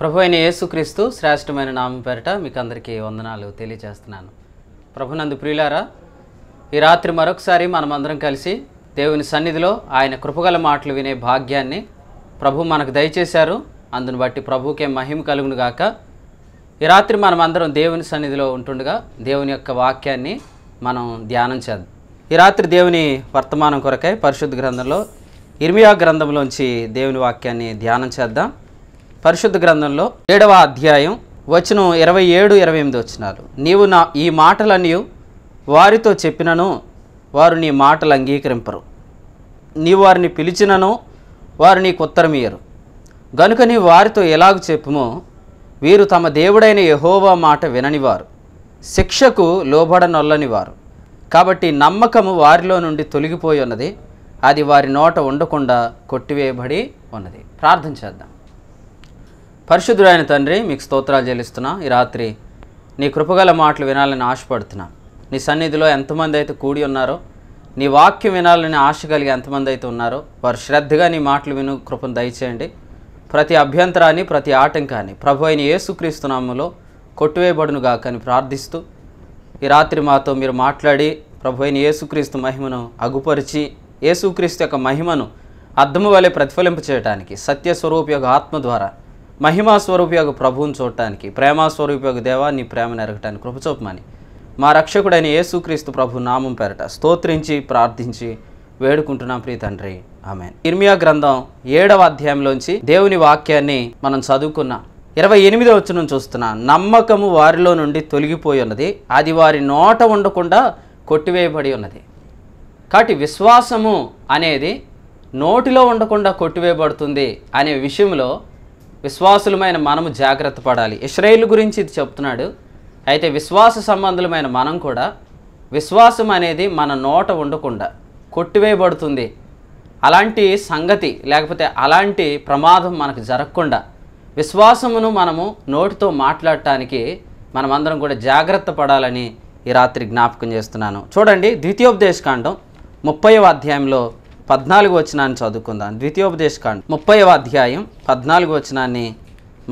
ప్రభు అయిన యేసుక్రీస్తు శ్రేష్టమైన నామం పేరిట మీకు అందరికీ వందనాలు తెలియజేస్తున్నాను ప్రభునందు ప్రియులారా ఈ రాత్రి మరొకసారి మనమందరం కలిసి దేవుని సన్నిధిలో ఆయన కృపగల మాటలు వినే భాగ్యాన్ని ప్రభు మనకు దయచేశారు అందును బట్టి ప్రభుకే మహిమ కలుగును గాక ఈ రాత్రి మనమందరం దేవుని సన్నిధిలో ఉంటుండగా దేవుని యొక్క వాక్యాన్ని మనం ధ్యానం చేద్దాం ఈ రాత్రి దేవుని వర్తమానం కొరకై పరిశుద్ధ గ్రంథంలో ఇర్మియా గ్రంథంలోంచి దేవుని వాక్యాన్ని ధ్యానం చేద్దాం పరిశుద్ధ గ్రంథంలో ఏడవ అధ్యాయం వచనం ఇరవై ఏడు ఇరవై ఎనిమిది వచ్చినారు నీవు నా ఈ మాటలన్నీ వారితో చెప్పినను వారు నీ మాటలు అంగీకరింపరు నీవు వారిని పిలిచినను వారు నీకు ఉత్తరమియరు గనుక నీ వారితో ఎలాగ చెప్పుమో వీరు తమ దేవుడైన యహోవా మాట విననివారు శిక్షకు లోబడనొల్లని వారు కాబట్టి నమ్మకము వారిలో నుండి తొలగిపోయి ఉన్నది అది వారి నోట ఉండకుండా కొట్టివేయబడి ఉన్నది ప్రార్థన చేద్దాం పరిశుద్ధుడైన తండ్రి మీకు స్తోత్రాలు చెల్లిస్తున్నా ఈ రాత్రి నీ కృపగల మాటలు వినాలని ఆశపడుతున్నా నీ సన్నిధిలో ఎంతమంది అయితే కూడి ఉన్నారో నీ వాక్యం వినాలని ఆశ కలిగి ఎంతమంది అయితే ఉన్నారో వారు శ్రద్ధగా నీ మాటలు విను కృపను దయచేయండి ప్రతి అభ్యంతరాన్ని ప్రతి ఆటంకాన్ని ప్రభు అయిన యేసుక్రీస్తునామలో కొట్టువేయబడును గాకని ప్రార్థిస్తూ ఈ రాత్రి మాతో మీరు మాట్లాడి ప్రభు అయిన ఏసుక్రీస్తు మహిమను అగుపరిచి ఏసుక్రీస్తు యొక్క మహిమను అర్థము వలె ప్రతిఫలింపచేయటానికి సత్య సత్యస్వరూప యొక్క ఆత్మ ద్వారా మహిమా స్వరూపియకు ప్రభువుని చూడటానికి ప్రేమ స్వరూపియకు దేవా నీ ప్రేమను ఎరగటానికి కృపచూపమని మా రక్షకుడైన యేసుక్రీస్తు ప్రభు నామం పేరట స్తోత్రించి ప్రార్థించి వేడుకుంటున్నాం ప్రియ తండ్రి ఆమె ఇర్మియా గ్రంథం ఏడవ అధ్యాయంలోంచి దేవుని వాక్యాన్ని మనం చదువుకున్నాం ఇరవై ఎనిమిదో వచ్చిన చూస్తున్నా నమ్మకము వారిలో నుండి తొలగిపోయి ఉన్నది అది వారి నోట ఉండకుండా కొట్టివేయబడి ఉన్నది కాబట్టి విశ్వాసము అనేది నోటిలో ఉండకుండా కొట్టివేయబడుతుంది అనే విషయంలో విశ్వాసులమైన మనము జాగ్రత్త పడాలి ఇస్రాయేల్ గురించి ఇది చెప్తున్నాడు అయితే విశ్వాస సంబంధులమైన మనం కూడా విశ్వాసం అనేది మన నోట ఉండకుండా కొట్టివేయబడుతుంది అలాంటి సంగతి లేకపోతే అలాంటి ప్రమాదం మనకు జరగకుండా విశ్వాసమును మనము నోటితో మాట్లాడటానికి మనమందరం కూడా జాగ్రత్త పడాలని ఈ రాత్రి జ్ఞాపకం చేస్తున్నాను చూడండి ద్వితీయోపదేశకాండం ముప్పై అధ్యాయంలో పద్నాలుగు వచనాన్ని చదువుకుందాం ద్వితీయోపదేశకాండ ముప్పైవ అధ్యాయం పద్నాలుగు వచనాన్ని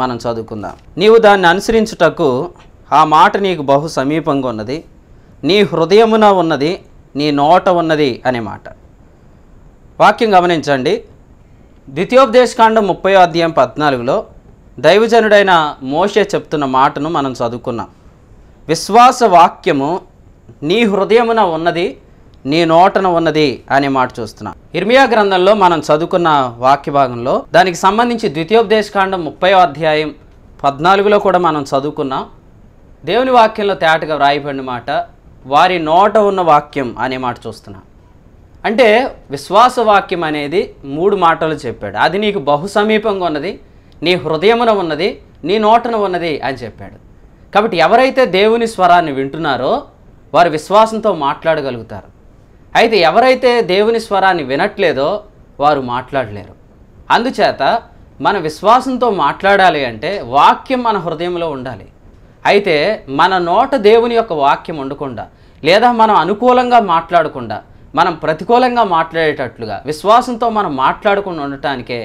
మనం చదువుకుందాం నీవు దాన్ని అనుసరించుటకు ఆ మాట నీకు బహు సమీపంగా ఉన్నది నీ హృదయమున ఉన్నది నీ నోట ఉన్నది అనే మాట వాక్యం గమనించండి ద్వితీయోపదేశకాండం ముప్పై అధ్యాయం పద్నాలుగులో దైవజనుడైన మోషే చెప్తున్న మాటను మనం చదువుకున్నాం విశ్వాస వాక్యము నీ హృదయమున ఉన్నది నీ నోటన ఉన్నది అనే మాట చూస్తున్నా ఇర్మియా గ్రంథంలో మనం చదువుకున్న వాక్య భాగంలో దానికి సంబంధించి ద్వితీయోపదేశకాండం ముప్పై అధ్యాయం పద్నాలుగులో కూడా మనం చదువుకున్నాం దేవుని వాక్యంలో తేటగా వ్రాయిపోయిన మాట వారి నోట ఉన్న వాక్యం అనే మాట చూస్తున్నా అంటే విశ్వాస వాక్యం అనేది మూడు మాటలు చెప్పాడు అది నీకు బహు సమీపంగా ఉన్నది నీ హృదయమున ఉన్నది నీ నోటన ఉన్నది అని చెప్పాడు కాబట్టి ఎవరైతే దేవుని స్వరాన్ని వింటున్నారో వారు విశ్వాసంతో మాట్లాడగలుగుతారు అయితే ఎవరైతే దేవుని స్వరాన్ని వినట్లేదో వారు మాట్లాడలేరు అందుచేత మన విశ్వాసంతో మాట్లాడాలి అంటే వాక్యం మన హృదయంలో ఉండాలి అయితే మన నోట దేవుని యొక్క వాక్యం ఉండకుండా లేదా మనం అనుకూలంగా మాట్లాడకుండా మనం ప్రతికూలంగా మాట్లాడేటట్లుగా విశ్వాసంతో మనం మాట్లాడకుండా ఉండటానికే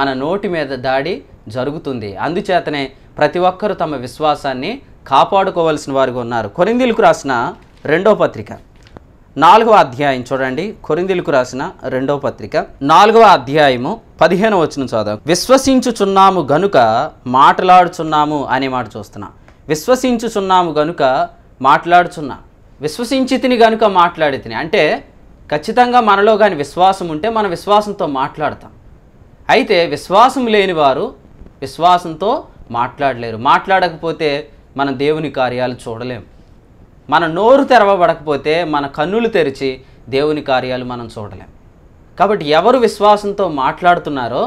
మన నోటి మీద దాడి జరుగుతుంది అందుచేతనే ప్రతి ఒక్కరూ తమ విశ్వాసాన్ని కాపాడుకోవలసిన వారుగా ఉన్నారు కొరిందీలకు రాసిన రెండో పత్రిక నాలుగవ అధ్యాయం చూడండి కొరిందిలకు రాసిన రెండవ పత్రిక నాలుగవ అధ్యాయము పదిహేను వచ్చిన చదువు విశ్వసించుచున్నాము గనుక మాట్లాడుచున్నాము అనే మాట చూస్తున్నా విశ్వసించుచున్నాము గనుక మాట్లాడుచున్నా విశ్వసించితిని గనుక తిని అంటే ఖచ్చితంగా మనలో కాని విశ్వాసం ఉంటే మన విశ్వాసంతో మాట్లాడతాం అయితే విశ్వాసం లేని వారు విశ్వాసంతో మాట్లాడలేరు మాట్లాడకపోతే మనం దేవుని కార్యాలు చూడలేము మన నోరు తెరవబడకపోతే మన కన్నులు తెరిచి దేవుని కార్యాలు మనం చూడలేం కాబట్టి ఎవరు విశ్వాసంతో మాట్లాడుతున్నారో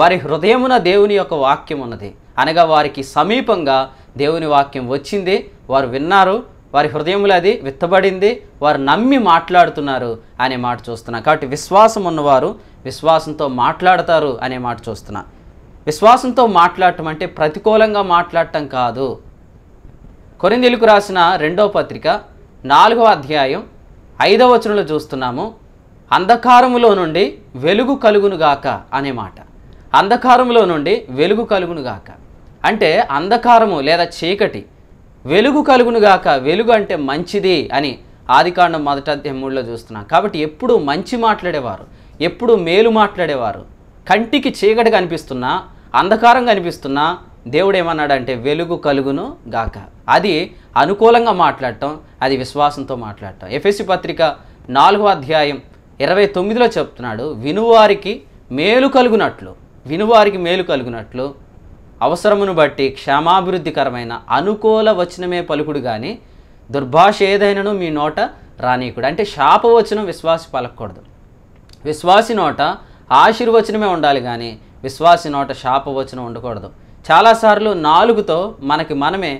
వారి హృదయమున దేవుని యొక్క వాక్యం ఉన్నది అనగా వారికి సమీపంగా దేవుని వాక్యం వచ్చింది వారు విన్నారు వారి హృదయంలో అది విత్తబడింది వారు నమ్మి మాట్లాడుతున్నారు అనే మాట చూస్తున్నా కాబట్టి విశ్వాసం ఉన్నవారు విశ్వాసంతో మాట్లాడతారు అనే మాట చూస్తున్నా విశ్వాసంతో మాట్లాడటం అంటే ప్రతికూలంగా మాట్లాడటం కాదు కొరిందీలకు రాసిన రెండవ పత్రిక నాలుగవ అధ్యాయం ఐదవ వచనంలో చూస్తున్నాము అంధకారములో నుండి వెలుగు కలుగునుగాక అనే మాట అంధకారములో నుండి వెలుగు కలుగునుగాక అంటే అంధకారము లేదా చీకటి వెలుగు కలుగునుగాక వెలుగు అంటే మంచిది అని ఆదికాండం మొదట మూడులో చూస్తున్నాం కాబట్టి ఎప్పుడు మంచి మాట్లాడేవారు ఎప్పుడు మేలు మాట్లాడేవారు కంటికి చీకటి కనిపిస్తున్నా అంధకారం కనిపిస్తున్నా దేవుడు ఏమన్నాడంటే వెలుగు కలుగును గాక అది అనుకూలంగా మాట్లాడటం అది విశ్వాసంతో మాట్లాడటం ఎఫ్ఎస్సి పత్రిక నాలుగో అధ్యాయం ఇరవై తొమ్మిదిలో చెప్తున్నాడు వినువారికి మేలు కలుగునట్లు వినువారికి మేలు కలుగునట్లు అవసరమును బట్టి క్షేమాభివృద్ధికరమైన అనుకూల వచనమే పలుకుడు కానీ దుర్భాష ఏదైనాను మీ నోట రానీకుడు అంటే శాపవచనం విశ్వాసి పలకూడదు విశ్వాసి నోట ఆశీర్వచనమే ఉండాలి కానీ విశ్వాసి నోట శాపవచనం ఉండకూడదు చాలాసార్లు నాలుగుతో మనకి మనమే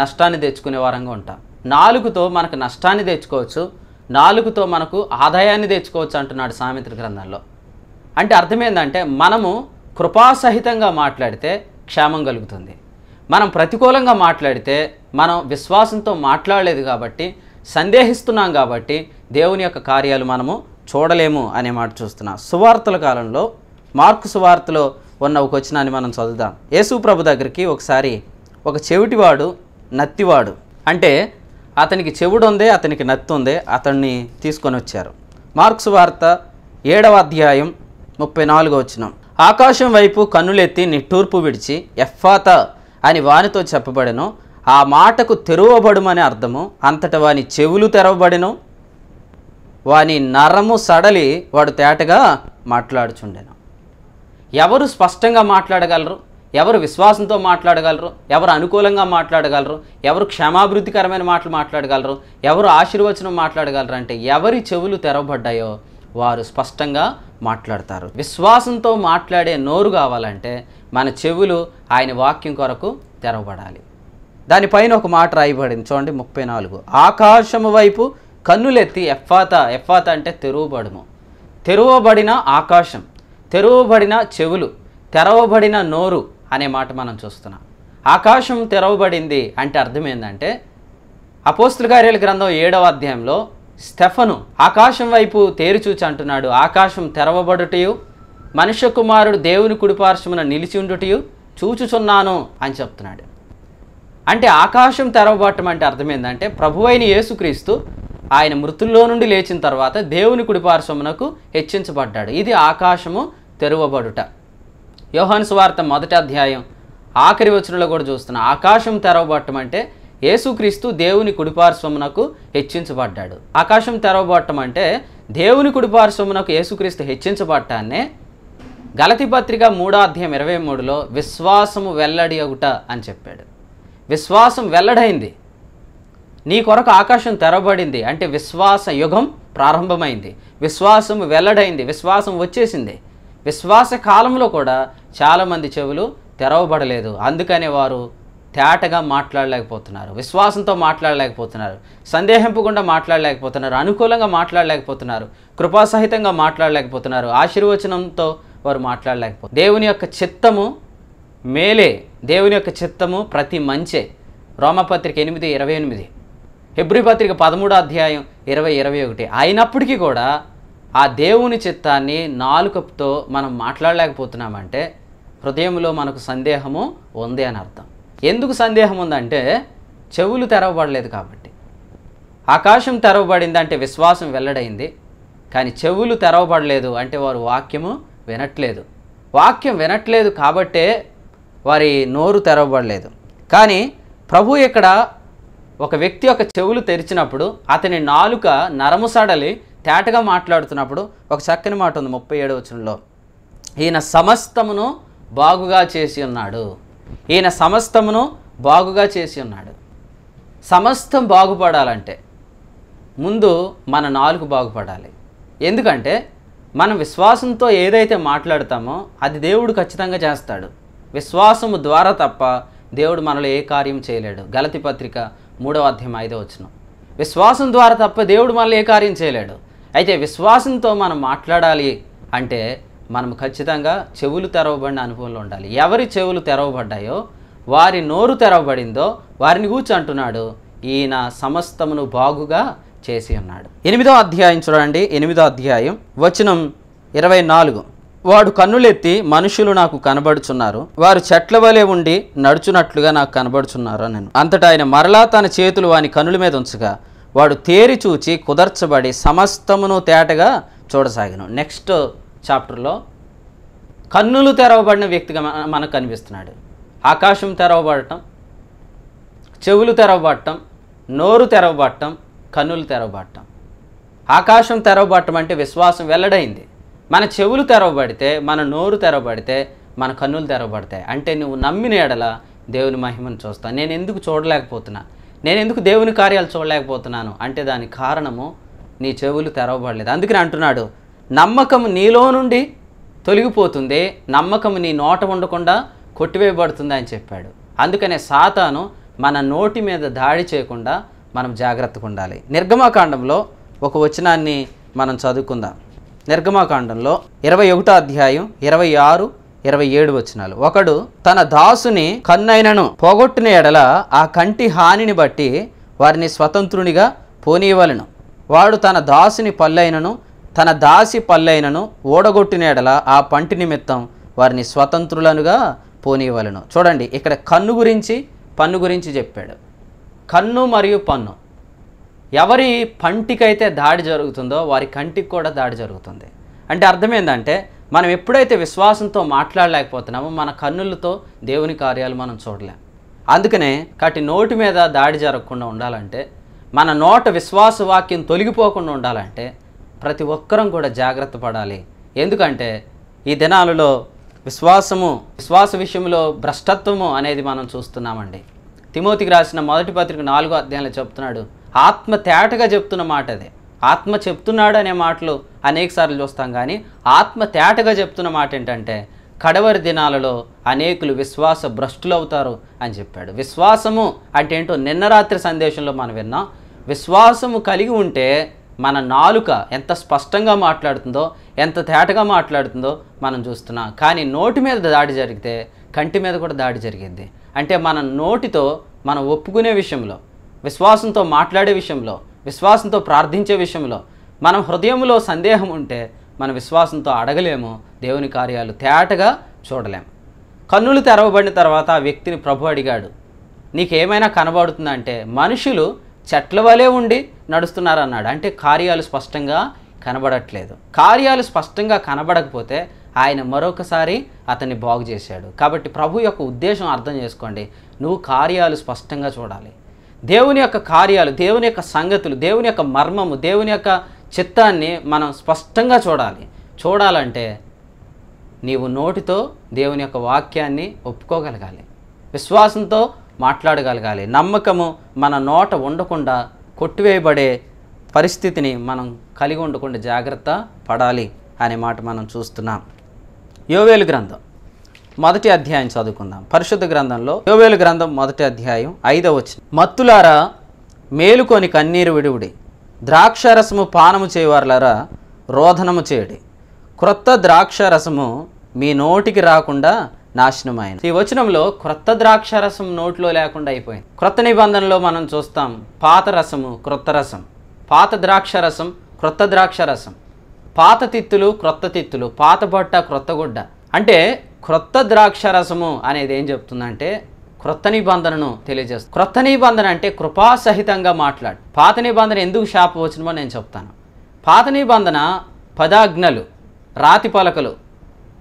నష్టాన్ని తెచ్చుకునే వారంగా ఉంటాం నాలుగుతో మనకు నష్టాన్ని తెచ్చుకోవచ్చు నాలుగుతో మనకు ఆదాయాన్ని తెచ్చుకోవచ్చు అంటున్నాడు సామెత గ్రంథంలో అంటే అర్థమైందంటే మనము కృపాసహితంగా మాట్లాడితే క్షేమం కలుగుతుంది మనం ప్రతికూలంగా మాట్లాడితే మనం విశ్వాసంతో మాట్లాడలేదు కాబట్టి సందేహిస్తున్నాం కాబట్టి దేవుని యొక్క కార్యాలు మనము చూడలేము అనే మాట చూస్తున్నాం సువార్తల కాలంలో మార్కు సువార్తలో ఉన్న ఒక వచనాన్ని మనం చదువుదాం యేసు ప్రభు దగ్గరికి ఒకసారి ఒక చెవిటివాడు నత్తివాడు అంటే అతనికి చెవుడు ఉంది అతనికి నత్తి ఉంది అతన్ని తీసుకొని వచ్చారు మార్క్స్ వార్త ఏడవ అధ్యాయం ముప్పై నాలుగో వచ్చినాం ఆకాశం వైపు కన్నులెత్తి నిట్టూర్పు విడిచి ఎఫ్ఫాత అని వానితో చెప్పబడెను ఆ మాటకు తెరవబడుమనే అర్థము అంతట వాని చెవులు తెరవబడెను వాని నరము సడలి వాడు తేటగా మాట్లాడుచుండెను ఎవరు స్పష్టంగా మాట్లాడగలరు ఎవరు విశ్వాసంతో మాట్లాడగలరు ఎవరు అనుకూలంగా మాట్లాడగలరు ఎవరు క్షమాభివృద్ధికరమైన మాటలు మాట్లాడగలరు ఎవరు ఆశీర్వచనం మాట్లాడగలరు అంటే ఎవరి చెవులు తెరవబడ్డాయో వారు స్పష్టంగా మాట్లాడతారు విశ్వాసంతో మాట్లాడే నోరు కావాలంటే మన చెవులు ఆయన వాక్యం కొరకు తెరవబడాలి దానిపైన ఒక మాట రాయబడింది చూడండి ముప్పై నాలుగు ఆకాశము వైపు కన్నులెత్తి ఎఫ్ఫాత ఎఫ్ఫాత అంటే తెరువబడుము తెరువబడిన ఆకాశం తెరవబడిన చెవులు తెరవబడిన నోరు అనే మాట మనం చూస్తున్నాం ఆకాశం తెరవబడింది అంటే అర్థం ఏంటంటే అపోస్తుల కార్యాల గ్రంథం ఏడవ అధ్యాయంలో స్టెఫను ఆకాశం వైపు తేరుచూచి అంటున్నాడు ఆకాశం తెరవబడుటయు మనుష్య కుమారుడు దేవుని కుడిపార్శ్వమున నిలిచి ఉండుటయు చూచుచున్నాను అని చెప్తున్నాడు అంటే ఆకాశం తెరవబడటం అంటే అర్థమైందంటే ప్రభువైన యేసుక్రీస్తు ఆయన మృతుల్లో నుండి లేచిన తర్వాత దేవుని కుడిపార్శ్వమునకు హెచ్చించబడ్డాడు ఇది ఆకాశము తెరవబడుట యోహాను సువార్త మొదటి అధ్యాయం ఆఖరి వచనంలో కూడా చూస్తున్నాం ఆకాశం తెరవబట్టం అంటే యేసుక్రీస్తు దేవుని కుడిపార్శ్వమునకు హెచ్చించబడ్డాడు ఆకాశం తెరవబట్టం అంటే దేవుని కుడిపార్శ్వమునకు యేసుక్రీస్తు హెచ్చించబట్టాన్నే గలతి పత్రిక మూడో అధ్యాయం ఇరవై మూడులో విశ్వాసము వెల్లడి అని చెప్పాడు విశ్వాసం వెల్లడైంది నీ కొరకు ఆకాశం తెరబడింది అంటే విశ్వాస యుగం ప్రారంభమైంది విశ్వాసం వెల్లడైంది విశ్వాసం వచ్చేసింది విశ్వాస కాలంలో కూడా చాలామంది చెవులు తెరవబడలేదు అందుకనే వారు తేటగా మాట్లాడలేకపోతున్నారు విశ్వాసంతో మాట్లాడలేకపోతున్నారు సందేహింపకుండా మాట్లాడలేకపోతున్నారు అనుకూలంగా మాట్లాడలేకపోతున్నారు కృపాసహితంగా మాట్లాడలేకపోతున్నారు ఆశీర్వచనంతో వారు మాట్లాడలేకపోతున్నారు దేవుని యొక్క చిత్తము మేలే దేవుని యొక్క చిత్తము ప్రతి మంచే రోమపత్రిక ఎనిమిది ఇరవై ఎనిమిది హెబ్రి పత్రిక పదమూడో అధ్యాయం ఇరవై ఇరవై ఒకటి అయినప్పటికీ కూడా ఆ దేవుని చిత్తాన్ని నాలుకతో మనం మాట్లాడలేకపోతున్నామంటే హృదయంలో మనకు సందేహము ఉంది అని అర్థం ఎందుకు సందేహం ఉందంటే చెవులు తెరవబడలేదు కాబట్టి ఆకాశం తెరవబడింది అంటే విశ్వాసం వెల్లడైంది కానీ చెవులు తెరవబడలేదు అంటే వారు వాక్యము వినట్లేదు వాక్యం వినట్లేదు కాబట్టే వారి నోరు తెరవబడలేదు కానీ ప్రభు ఇక్కడ ఒక వ్యక్తి యొక్క చెవులు తెరిచినప్పుడు అతని నాలుక నరముసడలి తేటగా మాట్లాడుతున్నప్పుడు ఒక చక్కని మాట ఉంది ముప్పై ఏడు వచనంలో ఈయన సమస్తమును బాగుగా చేసి ఉన్నాడు ఈయన సమస్తమును బాగుగా చేసి ఉన్నాడు సమస్తం బాగుపడాలంటే ముందు మన నాలుగు బాగుపడాలి ఎందుకంటే మనం విశ్వాసంతో ఏదైతే మాట్లాడతామో అది దేవుడు ఖచ్చితంగా చేస్తాడు విశ్వాసము ద్వారా తప్ప దేవుడు మనలో ఏ కార్యం చేయలేడు గలతి పత్రిక మూడవ అధ్యాయం ఐదో వచ్చిన విశ్వాసం ద్వారా తప్ప దేవుడు మనల్ని ఏ కార్యం చేయలేడు అయితే విశ్వాసంతో మనం మాట్లాడాలి అంటే మనం ఖచ్చితంగా చెవులు తెరవబడిన అనుభవంలో ఉండాలి ఎవరి చెవులు తెరవబడ్డాయో వారి నోరు తెరవబడిందో వారిని అంటున్నాడు ఈయన సమస్తమును బాగుగా చేసి ఉన్నాడు ఎనిమిదో అధ్యాయం చూడండి ఎనిమిదో అధ్యాయం వచనం ఇరవై నాలుగు వాడు కన్నులెత్తి మనుషులు నాకు కనబడుచున్నారు వారు చెట్ల వలె ఉండి నడుచునట్లుగా నాకు కనబడుచున్నారు నేను అంతటా ఆయన మరలా తన చేతులు వాని కన్నుల మీద ఉంచగా వాడు తేరి చూచి కుదర్చబడి సమస్తమును తేటగా చూడసాగాను నెక్స్ట్ చాప్టర్లో కన్నులు తెరవబడిన వ్యక్తిగా మనకు కనిపిస్తున్నాడు ఆకాశం తెరవబడటం చెవులు తెరవబడటం నోరు తెరవబడటం కన్నులు తెరవబడటం ఆకాశం తెరవబడటం అంటే విశ్వాసం వెల్లడైంది మన చెవులు తెరవబడితే మన నోరు తెరవబడితే మన కన్నులు తెరవబడతాయి అంటే నువ్వు నమ్మిన ఎడల దేవుని మహిమను చూస్తాను నేను ఎందుకు చూడలేకపోతున్నా నేను ఎందుకు దేవుని కార్యాలు చూడలేకపోతున్నాను అంటే దాని కారణము నీ చెవులు తెరవబడలేదు అందుకని అంటున్నాడు నమ్మకం నీలో నుండి తొలగిపోతుంది నమ్మకం నీ నోట ఉండకుండా కొట్టివేయబడుతుంది అని చెప్పాడు అందుకనే సాతాను మన నోటి మీద దాడి చేయకుండా మనం జాగ్రత్తగా ఉండాలి నిర్గమాకాండంలో ఒక వచనాన్ని మనం చదువుకుందాం నిర్గమాకాండంలో ఇరవై ఒకటో అధ్యాయం ఇరవై ఆరు ఇరవై ఏడు వచ్చినాలు ఒకడు తన దాసుని కన్నైనను పోగొట్టిన ఎడల ఆ కంటి హానిని బట్టి వారిని స్వతంత్రునిగా పోనీయవలను వాడు తన దాసుని పల్లైనను తన దాసి పల్లైనను ఓడగొట్టిన ఎడల ఆ పంటి నిమిత్తం వారిని స్వతంత్రులనుగా పోనీయవలను చూడండి ఇక్కడ కన్ను గురించి పన్ను గురించి చెప్పాడు కన్ను మరియు పన్ను ఎవరి పంటికైతే దాడి జరుగుతుందో వారి కంటికి కూడా దాడి జరుగుతుంది అంటే అర్థం ఏంటంటే మనం ఎప్పుడైతే విశ్వాసంతో మాట్లాడలేకపోతున్నామో మన కన్నులతో దేవుని కార్యాలు మనం చూడలేం అందుకనే కాటి నోటి మీద దాడి జరగకుండా ఉండాలంటే మన నోట విశ్వాస వాక్యం తొలగిపోకుండా ఉండాలంటే ప్రతి ఒక్కరం కూడా జాగ్రత్త పడాలి ఎందుకంటే ఈ దినాలలో విశ్వాసము విశ్వాస విషయంలో భ్రష్టత్వము అనేది మనం చూస్తున్నామండి తిమోతికి రాసిన మొదటి పత్రిక నాలుగో అధ్యాయంలో చెప్తున్నాడు ఆత్మ తేటగా చెప్తున్న మాట అదే ఆత్మ చెప్తున్నాడు అనే మాటలు సార్లు చూస్తాం కానీ ఆత్మ తేటగా చెప్తున్న మాట ఏంటంటే కడవరి దినాలలో అనేకులు విశ్వాస భ్రష్టులు అవుతారు అని చెప్పాడు విశ్వాసము అంటే ఏంటో నిన్న రాత్రి సందేశంలో మనం విన్నాం విశ్వాసము కలిగి ఉంటే మన నాలుక ఎంత స్పష్టంగా మాట్లాడుతుందో ఎంత తేటగా మాట్లాడుతుందో మనం చూస్తున్నాం కానీ నోటి మీద దాడి జరిగితే కంటి మీద కూడా దాడి జరిగింది అంటే మన నోటితో మనం ఒప్పుకునే విషయంలో విశ్వాసంతో మాట్లాడే విషయంలో విశ్వాసంతో ప్రార్థించే విషయంలో మనం హృదయంలో సందేహం ఉంటే మన విశ్వాసంతో అడగలేము దేవుని కార్యాలు తేటగా చూడలేము కన్నులు తెరవబడిన తర్వాత ఆ వ్యక్తిని ప్రభు అడిగాడు నీకేమైనా కనబడుతుందంటే మనుషులు చెట్ల వలె ఉండి నడుస్తున్నారన్నాడు అంటే కార్యాలు స్పష్టంగా కనబడట్లేదు కార్యాలు స్పష్టంగా కనబడకపోతే ఆయన మరొకసారి అతన్ని బాగు చేశాడు కాబట్టి ప్రభు యొక్క ఉద్దేశం అర్థం చేసుకోండి నువ్వు కార్యాలు స్పష్టంగా చూడాలి దేవుని యొక్క కార్యాలు దేవుని యొక్క సంగతులు దేవుని యొక్క మర్మము దేవుని యొక్క చిత్తాన్ని మనం స్పష్టంగా చూడాలి చూడాలంటే నీవు నోటితో దేవుని యొక్క వాక్యాన్ని ఒప్పుకోగలగాలి విశ్వాసంతో మాట్లాడగలగాలి నమ్మకము మన నోట ఉండకుండా కొట్టివేయబడే పరిస్థితిని మనం కలిగి ఉండకుండా జాగ్రత్త పడాలి అనే మాట మనం చూస్తున్నాం యోవేలు గ్రంథం మొదటి అధ్యాయం చదువుకుందాం పరిశుద్ధ గ్రంథంలో యోవేలు గ్రంథం మొదటి అధ్యాయం ఐదవ వచ్చిన మత్తులారా మేలుకొని కన్నీరు విడివిడి రసము పానము చేయవారులరా రోధనము చేయడి క్రొత్త రసము మీ నోటికి రాకుండా నాశనమైంది ఈ వచనంలో క్రొత్త రసం నోట్లో లేకుండా అయిపోయింది క్రొత్త నిబంధనలో మనం చూస్తాం పాత రసము క్రొత్త రసం పాత రసం క్రొత్త ద్రాక్షరసం పాత తిత్తులు క్రొత్త తిత్తులు పాత బొట్ట క్రొత్త గుడ్డ అంటే క్రొత్త ద్రాక్ష రసము అనేది ఏం చెప్తుందంటే క్రొత్త నిబంధనను తెలియజేస్తుంది క్రొత్త నిబంధన అంటే కృపాసహితంగా మాట్లాడు పాత నిబంధన ఎందుకు శాప వచ్చినమో నేను చెప్తాను పాత నిబంధన పదాజ్ఞలు రాతి పలకలు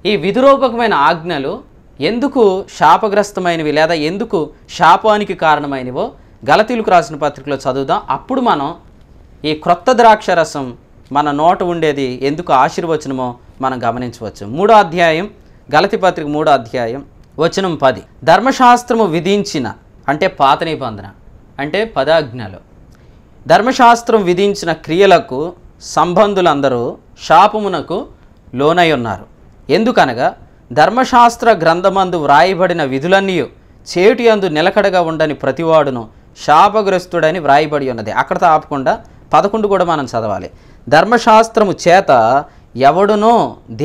ఈ విధిరూపకమైన ఆజ్ఞలు ఎందుకు శాపగ్రస్తమైనవి లేదా ఎందుకు శాపానికి కారణమైనవో గలతీలకు రాసిన పత్రికలో చదువుదాం అప్పుడు మనం ఈ క్రొత్త ద్రాక్ష రసం మన నోట ఉండేది ఎందుకు ఆశీర్వచనమో మనం గమనించవచ్చు మూడో అధ్యాయం గలతి పత్రిక మూడో అధ్యాయం వచనం పది ధర్మశాస్త్రము విధించిన అంటే పాత నిబంధన అంటే పదాజ్ఞలు ధర్మశాస్త్రం విధించిన క్రియలకు సంబంధులందరూ శాపమునకు లోనై ఉన్నారు ఎందుకనగా ధర్మశాస్త్ర గ్రంథమందు వ్రాయబడిన విధులన్నీ చేటి అందు నిలకడగా ఉండని ప్రతివాడును శాపగ్రస్తుడని వ్రాయబడి ఉన్నది అక్కడ తాపకుండా పదకొండు కూడా మనం చదవాలి ధర్మశాస్త్రము చేత ఎవడునో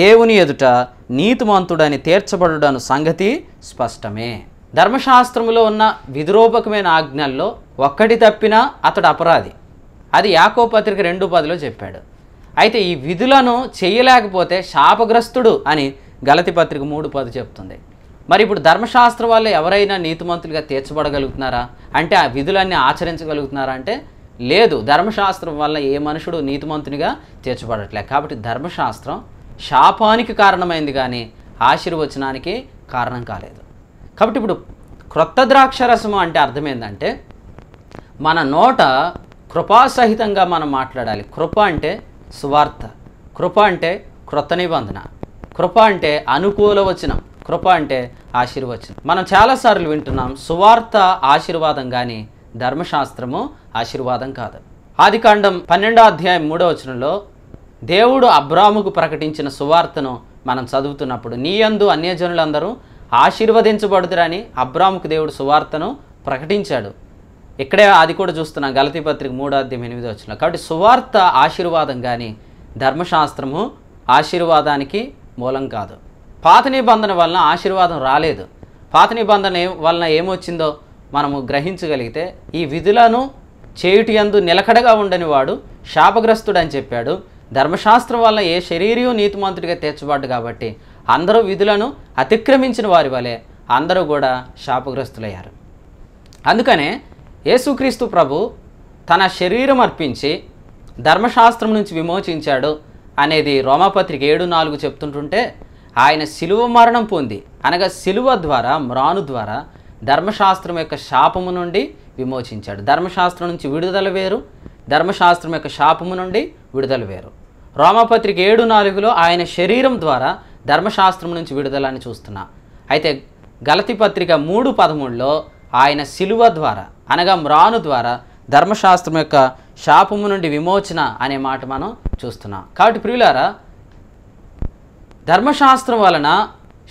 దేవుని ఎదుట నీతిమంతుడని తీర్చబడుడను సంగతి స్పష్టమే ధర్మశాస్త్రములో ఉన్న విధిరూపకమైన ఆజ్ఞల్లో ఒక్కటి తప్పినా అతడు అపరాధి అది యాకో పత్రిక రెండు పదిలో చెప్పాడు అయితే ఈ విధులను చేయలేకపోతే శాపగ్రస్తుడు అని గలతి పత్రిక మూడు పది చెప్తుంది మరి ఇప్పుడు ధర్మశాస్త్రం వల్ల ఎవరైనా నీతిమంతులుగా తీర్చబడగలుగుతున్నారా అంటే ఆ విధులన్నీ ఆచరించగలుగుతున్నారా అంటే లేదు ధర్మశాస్త్రం వల్ల ఏ మనుషుడు నీతిమంతునిగా తీర్చబడట్లేదు కాబట్టి ధర్మశాస్త్రం శాపానికి కారణమైంది కానీ ఆశీర్వచనానికి కారణం కాలేదు కాబట్టి ఇప్పుడు క్రొత్త ద్రాక్షరసము అంటే అర్థం ఏంటంటే మన నోట కృపాసహితంగా మనం మాట్లాడాలి కృప అంటే సువార్త కృప అంటే క్రొత్త నిబంధన కృప అంటే అనుకూల వచనం కృప అంటే ఆశీర్వచనం మనం చాలాసార్లు వింటున్నాం సువార్త ఆశీర్వాదం కానీ ధర్మశాస్త్రము ఆశీర్వాదం కాదు ఆదికాండం పన్నెండో అధ్యాయం మూడో వచనంలో దేవుడు అబ్రాముకు ప్రకటించిన సువార్తను మనం చదువుతున్నప్పుడు నీ అందు అన్యజనులందరూ ఆశీర్వదించబడుతురని అబ్రాముకు దేవుడు సువార్తను ప్రకటించాడు ఇక్కడే అది కూడా చూస్తున్నాం గలతీ పత్రిక మూడాధ్యం ఎనిమిది వచ్చిన కాబట్టి సువార్త ఆశీర్వాదం కానీ ధర్మశాస్త్రము ఆశీర్వాదానికి మూలం కాదు పాత నిబంధన వలన ఆశీర్వాదం రాలేదు పాత నిబంధన వలన ఏమొచ్చిందో మనము గ్రహించగలిగితే ఈ విధులను చేయుటి అందు నిలకడగా ఉండని వాడు శాపగ్రస్తుడు అని చెప్పాడు ధర్మశాస్త్రం వల్ల ఏ శరీరం నీతిమంతుడిగా తీర్చబడ్డు కాబట్టి అందరూ విధులను అతిక్రమించిన వారి వలె అందరూ కూడా శాపగ్రస్తులయ్యారు అందుకనే యేసుక్రీస్తు ప్రభు తన శరీరం అర్పించి ధర్మశాస్త్రం నుంచి విమోచించాడు అనేది రోమాపత్రిక ఏడు నాలుగు చెప్తుంటుంటే ఆయన శిలువ మరణం పొంది అనగా శిలువ ద్వారా మ్రాను ద్వారా ధర్మశాస్త్రం యొక్క శాపము నుండి విమోచించాడు ధర్మశాస్త్రం నుంచి విడుదల వేరు ధర్మశాస్త్రం యొక్క శాపము నుండి విడుదల వేరు రోమపత్రిక ఏడు నాలుగులో ఆయన శరీరం ద్వారా ధర్మశాస్త్రం నుంచి విడుదలని చూస్తున్నా అయితే గలతి పత్రిక మూడు పదమూడులో ఆయన శిలువ ద్వారా అనగా మ్రాను ద్వారా ధర్మశాస్త్రం యొక్క శాపము నుండి విమోచన అనే మాట మనం చూస్తున్నాం కాబట్టి ప్రియులారా ధర్మశాస్త్రం వలన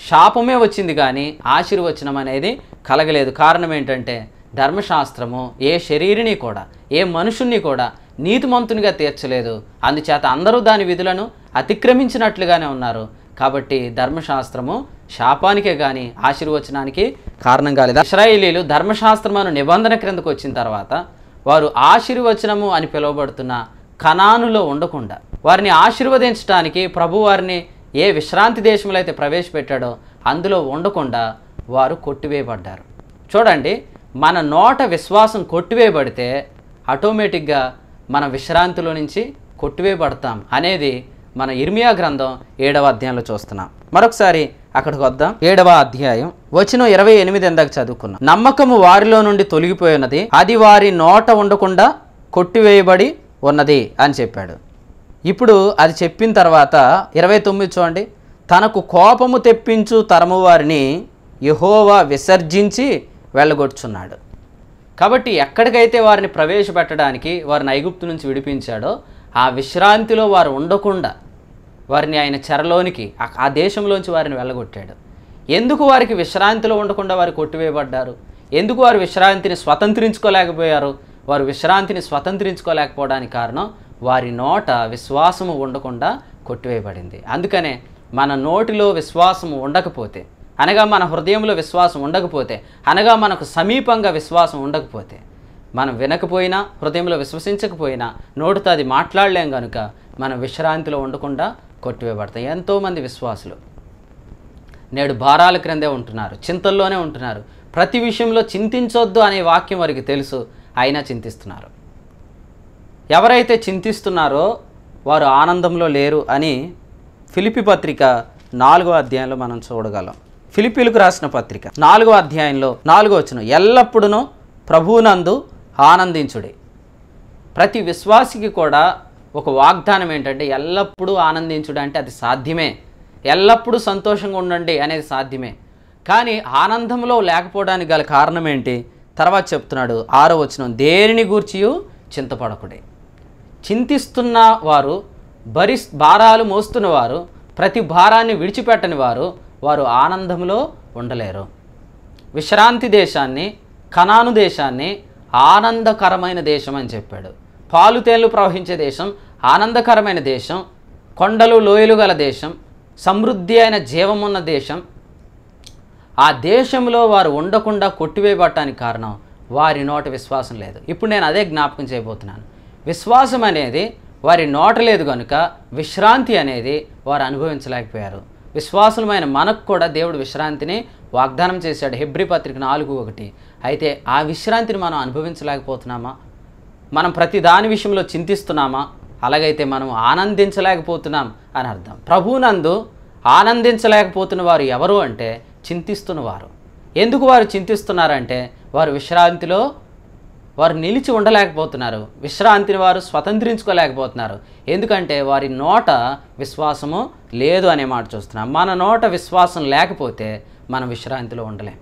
శాపమే వచ్చింది కానీ ఆశీర్వచనం అనేది కలగలేదు కారణం ఏంటంటే ధర్మశాస్త్రము ఏ శరీరిని కూడా ఏ మనుషుణ్ణి కూడా నీతిమంతునిగా తీర్చలేదు అందుచేత అందరూ దాని విధులను అతిక్రమించినట్లుగానే ఉన్నారు కాబట్టి ధర్మశాస్త్రము శాపానికే కానీ ఆశీర్వచనానికి కారణం కాలేదు ఇస్రాయేలీలు ధర్మశాస్త్రమును నిబంధన క్రిందకు వచ్చిన తర్వాత వారు ఆశీర్వచనము అని పిలువబడుతున్న కణానులో ఉండకుండా వారిని ఆశీర్వదించడానికి ప్రభు వారిని ఏ విశ్రాంతి దేశంలో అయితే ప్రవేశపెట్టాడో అందులో ఉండకుండా వారు కొట్టివేయబడ్డారు చూడండి మన నోట విశ్వాసం కొట్టివేయబడితే ఆటోమేటిక్గా మన విశ్రాంతిలో నుంచి కొట్టివేయబడతాం అనేది మన ఇర్మియా గ్రంథం ఏడవ అధ్యాయంలో చూస్తున్నాం మరొకసారి అక్కడికి వద్దాం ఏడవ అధ్యాయం వచ్చిన ఇరవై ఎనిమిది ఎందాక చదువుకున్నాం నమ్మకము వారిలో నుండి తొలగిపోయినది అది వారి నోట ఉండకుండా కొట్టివేయబడి ఉన్నది అని చెప్పాడు ఇప్పుడు అది చెప్పిన తర్వాత ఇరవై తొమ్మిది చూడండి తనకు కోపము తెప్పించు తరము వారిని యహోవా విసర్జించి వెళ్ళగొచ్చున్నాడు కాబట్టి ఎక్కడికైతే వారిని ప్రవేశపెట్టడానికి వారిని ఐగుప్తు నుంచి విడిపించాడో ఆ విశ్రాంతిలో వారు ఉండకుండా వారిని ఆయన చెరలోనికి ఆ దేశంలోంచి వారిని వెళ్ళగొట్టాడు ఎందుకు వారికి విశ్రాంతిలో ఉండకుండా వారు కొట్టివేయబడ్డారు ఎందుకు వారు విశ్రాంతిని స్వతంత్రించుకోలేకపోయారు వారు విశ్రాంతిని స్వతంత్రించుకోలేకపోవడానికి కారణం వారి నోట విశ్వాసము ఉండకుండా కొట్టివేయబడింది అందుకనే మన నోటిలో విశ్వాసము ఉండకపోతే అనగా మన హృదయంలో విశ్వాసం ఉండకపోతే అనగా మనకు సమీపంగా విశ్వాసం ఉండకపోతే మనం వినకపోయినా హృదయంలో విశ్వసించకపోయినా నోటితో అది మాట్లాడలేం కనుక మనం విశ్రాంతిలో ఉండకుండా కొట్టివేయబడతాయి ఎంతోమంది విశ్వాసులు నేడు భారాల క్రిందే ఉంటున్నారు చింతల్లోనే ఉంటున్నారు ప్రతి విషయంలో చింతించొద్దు అనే వాక్యం వారికి తెలుసు అయినా చింతిస్తున్నారు ఎవరైతే చింతిస్తున్నారో వారు ఆనందంలో లేరు అని ఫిలిపి పత్రిక నాలుగో అధ్యాయంలో మనం చూడగలం ఫిలిపీలకు రాసిన పత్రిక నాలుగో అధ్యాయంలో నాలుగో వచ్చిన ఎల్లప్పుడూ ప్రభువునందు ఆనందించుడే ప్రతి విశ్వాసికి కూడా ఒక వాగ్దానం ఏంటంటే ఎల్లప్పుడూ ఆనందించుడు అంటే అది సాధ్యమే ఎల్లప్పుడూ సంతోషంగా ఉండండి అనేది సాధ్యమే కానీ ఆనందంలో లేకపోవడానికి గల కారణం ఏంటి తర్వాత చెప్తున్నాడు ఆరో వచ్చిన దేనిని గూర్చియు చింతపడకుడే చింతిస్తున్న వారు భరి భారాలు మోస్తున్నవారు ప్రతి భారాన్ని విడిచిపెట్టని వారు వారు ఆనందంలో ఉండలేరు విశ్రాంతి దేశాన్ని కనాను దేశాన్ని ఆనందకరమైన దేశం అని చెప్పాడు పాలు తేళ్లు ప్రవహించే దేశం ఆనందకరమైన దేశం కొండలు లోయలు గల దేశం సమృద్ధి అయిన జీవమున్న దేశం ఆ దేశంలో వారు ఉండకుండా కొట్టివేయబడటానికి కారణం వారి నోట విశ్వాసం లేదు ఇప్పుడు నేను అదే జ్ఞాపకం చేయబోతున్నాను విశ్వాసం అనేది వారి నోట లేదు కనుక విశ్రాంతి అనేది వారు అనుభవించలేకపోయారు విశ్వాసులమైన మనకు కూడా దేవుడు విశ్రాంతిని వాగ్దానం చేశాడు హెబ్రి పత్రిక నాలుగు ఒకటి అయితే ఆ విశ్రాంతిని మనం అనుభవించలేకపోతున్నామా మనం ప్రతి దాని విషయంలో చింతిస్తున్నామా అలాగైతే మనం ఆనందించలేకపోతున్నాం అని అర్థం ప్రభువునందు ఆనందించలేకపోతున్న వారు ఎవరు అంటే చింతిస్తున్నవారు ఎందుకు వారు చింతిస్తున్నారంటే వారు విశ్రాంతిలో వారు నిలిచి ఉండలేకపోతున్నారు విశ్రాంతిని వారు స్వతంత్రించుకోలేకపోతున్నారు ఎందుకంటే వారి నోట విశ్వాసము లేదు అనే మాట చూస్తున్నాం మన నోట విశ్వాసం లేకపోతే మనం విశ్రాంతిలో ఉండలేం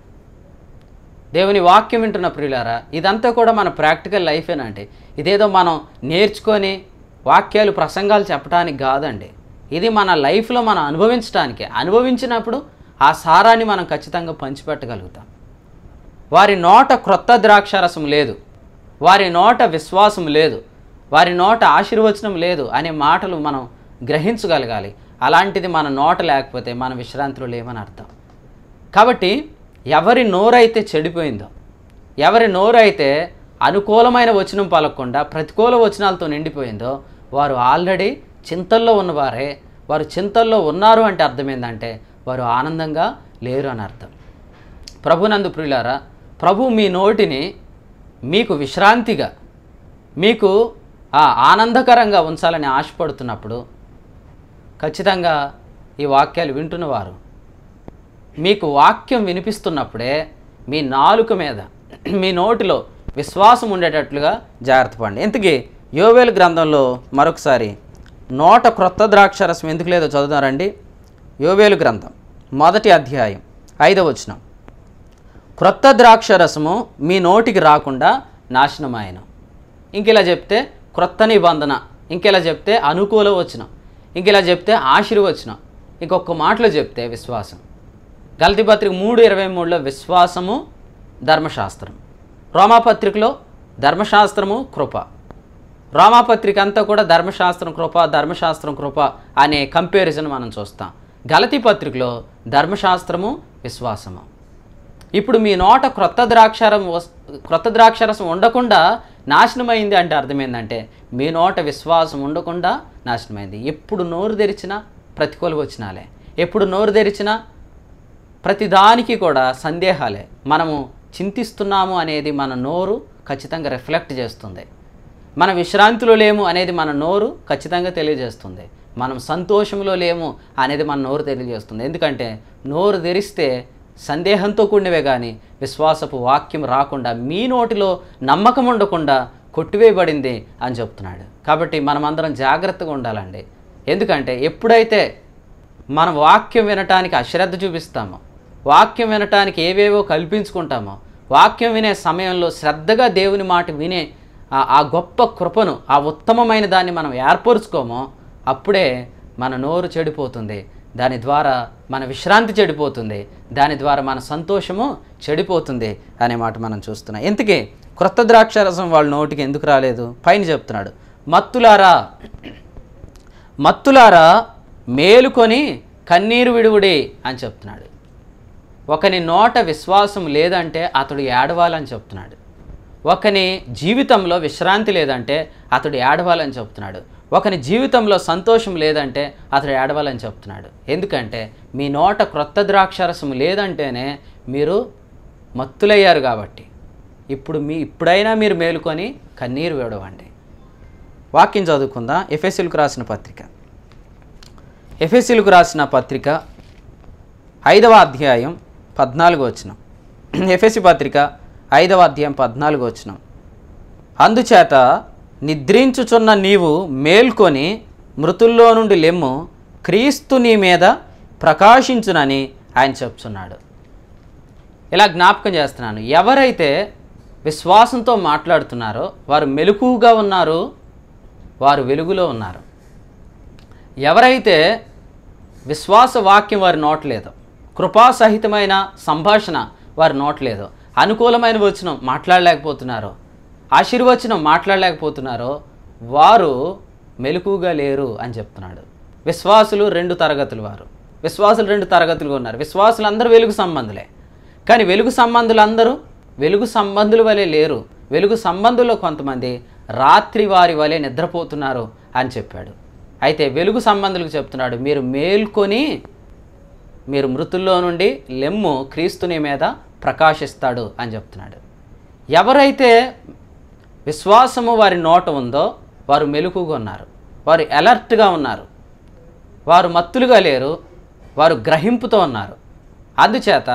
దేవుని వాక్యం వింటున్న ప్రియులారా ఇదంతా కూడా మన ప్రాక్టికల్ లైఫేనండి ఇదేదో మనం నేర్చుకొని వాక్యాలు ప్రసంగాలు చెప్పడానికి కాదండి ఇది మన లైఫ్లో మనం అనుభవించడానికి అనుభవించినప్పుడు ఆ సారాన్ని మనం ఖచ్చితంగా పంచిపెట్టగలుగుతాం వారి నోట క్రొత్త ద్రాక్షారసం లేదు వారి నోట విశ్వాసం లేదు వారి నోట ఆశీర్వచనం లేదు అనే మాటలు మనం గ్రహించగలగాలి అలాంటిది మన నోట లేకపోతే మన విశ్రాంతిలో లేవని అర్థం కాబట్టి ఎవరి నోరైతే చెడిపోయిందో ఎవరి నోరైతే అనుకూలమైన వచనం పలకకుండా ప్రతికూల వచనాలతో నిండిపోయిందో వారు ఆల్రెడీ చింతల్లో ఉన్నవారే వారు చింతల్లో ఉన్నారు అంటే అర్థమైందంటే వారు ఆనందంగా లేరు అని అర్థం ప్రభునందు ప్రియులారా ప్రభు మీ నోటిని మీకు విశ్రాంతిగా మీకు ఆనందకరంగా ఉంచాలని ఆశపడుతున్నప్పుడు ఖచ్చితంగా ఈ వాక్యాలు వింటున్నవారు మీకు వాక్యం వినిపిస్తున్నప్పుడే మీ నాలుక మీద మీ నోటిలో విశ్వాసం ఉండేటట్లుగా జాగ్రత్త పడండి ఎందుకే యోవేలు గ్రంథంలో మరొకసారి నోట క్రొత్త ద్రాక్షరసం ఎందుకు లేదో చదువుతారండి యోవేలు గ్రంథం మొదటి అధ్యాయం ఐదవ వచనం క్రొత్త ద్రాక్షరసము మీ నోటికి రాకుండా నాశనమాయను ఇంకెలా చెప్తే క్రొత్త నిబంధన ఇంకెలా చెప్తే అనుకూల వచనం ఇంక ఇలా చెప్తే ఆశీర్వచనం ఇంకొక మాటలో చెప్తే విశ్వాసం గలతి పత్రిక మూడు ఇరవై మూడులో విశ్వాసము ధర్మశాస్త్రం రోమాపత్రికలో ధర్మశాస్త్రము కృప రోమాపత్రిక అంతా కూడా ధర్మశాస్త్రం కృప ధర్మశాస్త్రం కృప అనే కంపారిజన్ మనం చూస్తాం గలతి పత్రికలో ధర్మశాస్త్రము విశ్వాసము ఇప్పుడు మీ నోట క్రొత్త ద్రాక్షారం క్రొత్త ద్రాక్షారసం ఉండకుండా నాశనమైంది అంటే అర్థమైందంటే మీ నోట విశ్వాసం ఉండకుండా నాశనమైంది ఎప్పుడు నోరు తెరిచినా ప్రతికూలకు వచ్చినాలే ఎప్పుడు నోరు తెరిచినా ప్రతిదానికి కూడా సందేహాలే మనము చింతిస్తున్నాము అనేది మన నోరు ఖచ్చితంగా రిఫ్లెక్ట్ చేస్తుంది మన విశ్రాంతిలో లేము అనేది మన నోరు ఖచ్చితంగా తెలియజేస్తుంది మనం సంతోషంలో లేము అనేది మన నోరు తెలియజేస్తుంది ఎందుకంటే నోరు తెరిస్తే సందేహంతో కూడినవే కానీ విశ్వాసపు వాక్యం రాకుండా మీ నోటిలో నమ్మకం ఉండకుండా కొట్టివేయబడింది అని చెప్తున్నాడు కాబట్టి మనమందరం జాగ్రత్తగా ఉండాలండి ఎందుకంటే ఎప్పుడైతే మనం వాక్యం వినటానికి అశ్రద్ధ చూపిస్తామో వాక్యం వినటానికి ఏవేవో కల్పించుకుంటామో వాక్యం వినే సమయంలో శ్రద్ధగా దేవుని మాట వినే ఆ గొప్ప కృపను ఆ ఉత్తమమైన దాన్ని మనం ఏర్పరుచుకోమో అప్పుడే మన నోరు చెడిపోతుంది దాని ద్వారా మన విశ్రాంతి చెడిపోతుంది దాని ద్వారా మన సంతోషము చెడిపోతుంది అనే మాట మనం చూస్తున్నాం ఎందుకే క్రొత్త ద్రాక్ష రసం వాళ్ళ నోటికి ఎందుకు రాలేదు పైన చెప్తున్నాడు మత్తులారా మత్తులారా మేలుకొని కన్నీరు విడువుడి అని చెప్తున్నాడు ఒకని నోట విశ్వాసం లేదంటే అతడు ఏడవాలని చెప్తున్నాడు ఒకని జీవితంలో విశ్రాంతి లేదంటే అతడు ఏడవాలని చెప్తున్నాడు ఒకని జీవితంలో సంతోషం లేదంటే అతడు ఏడవాలని చెప్తున్నాడు ఎందుకంటే మీ నోట క్రొత్త ద్రాక్షరసం లేదంటేనే మీరు మత్తులయ్యారు కాబట్టి ఇప్పుడు మీ ఇప్పుడైనా మీరు మేలుకొని కన్నీరు విడవండి వాక్యం చదువుకుందాం ఎఫ్ఎస్సీలకు రాసిన పత్రిక ఎఫ్ఎస్సీలకు రాసిన పత్రిక ఐదవ అధ్యాయం పద్నాలుగు వచ్చినం ఎఫ్ఎస్సి పత్రిక ఐదవ అధ్యాయం పద్నాలుగు వచ్చినం అందుచేత నిద్రించుచున్న నీవు మేల్కొని మృతుల్లో నుండి లెమ్ము క్రీస్తు నీ మీద ప్రకాశించునని ఆయన చెప్తున్నాడు ఇలా జ్ఞాపకం చేస్తున్నాను ఎవరైతే విశ్వాసంతో మాట్లాడుతున్నారో వారు మెలకుగా ఉన్నారు వారు వెలుగులో ఉన్నారు ఎవరైతే విశ్వాస వాక్యం వారి నోట్లేదో కృపాసహితమైన సంభాషణ వారి నోట్లేదో అనుకూలమైన వచ్చిన మాట్లాడలేకపోతున్నారో ఆశీర్వచనం మాట్లాడలేకపోతున్నారో వారు మెలకుగా లేరు అని చెప్తున్నాడు విశ్వాసులు రెండు తరగతులు వారు విశ్వాసులు రెండు తరగతులుగా ఉన్నారు విశ్వాసులు అందరూ వెలుగు సంబంధులే కానీ వెలుగు సంబంధులు అందరూ వెలుగు సంబంధుల వలె లేరు వెలుగు సంబంధుల్లో కొంతమంది రాత్రి వారి వలె నిద్రపోతున్నారు అని చెప్పాడు అయితే వెలుగు సంబంధులకు చెప్తున్నాడు మీరు మేల్కొని మీరు మృతుల్లో నుండి లెమ్ము క్రీస్తుని మీద ప్రకాశిస్తాడు అని చెప్తున్నాడు ఎవరైతే విశ్వాసము వారి నోట ఉందో వారు మెలుకుగా ఉన్నారు వారు అలర్ట్గా ఉన్నారు వారు మత్తులుగా లేరు వారు గ్రహింపుతో ఉన్నారు అందుచేత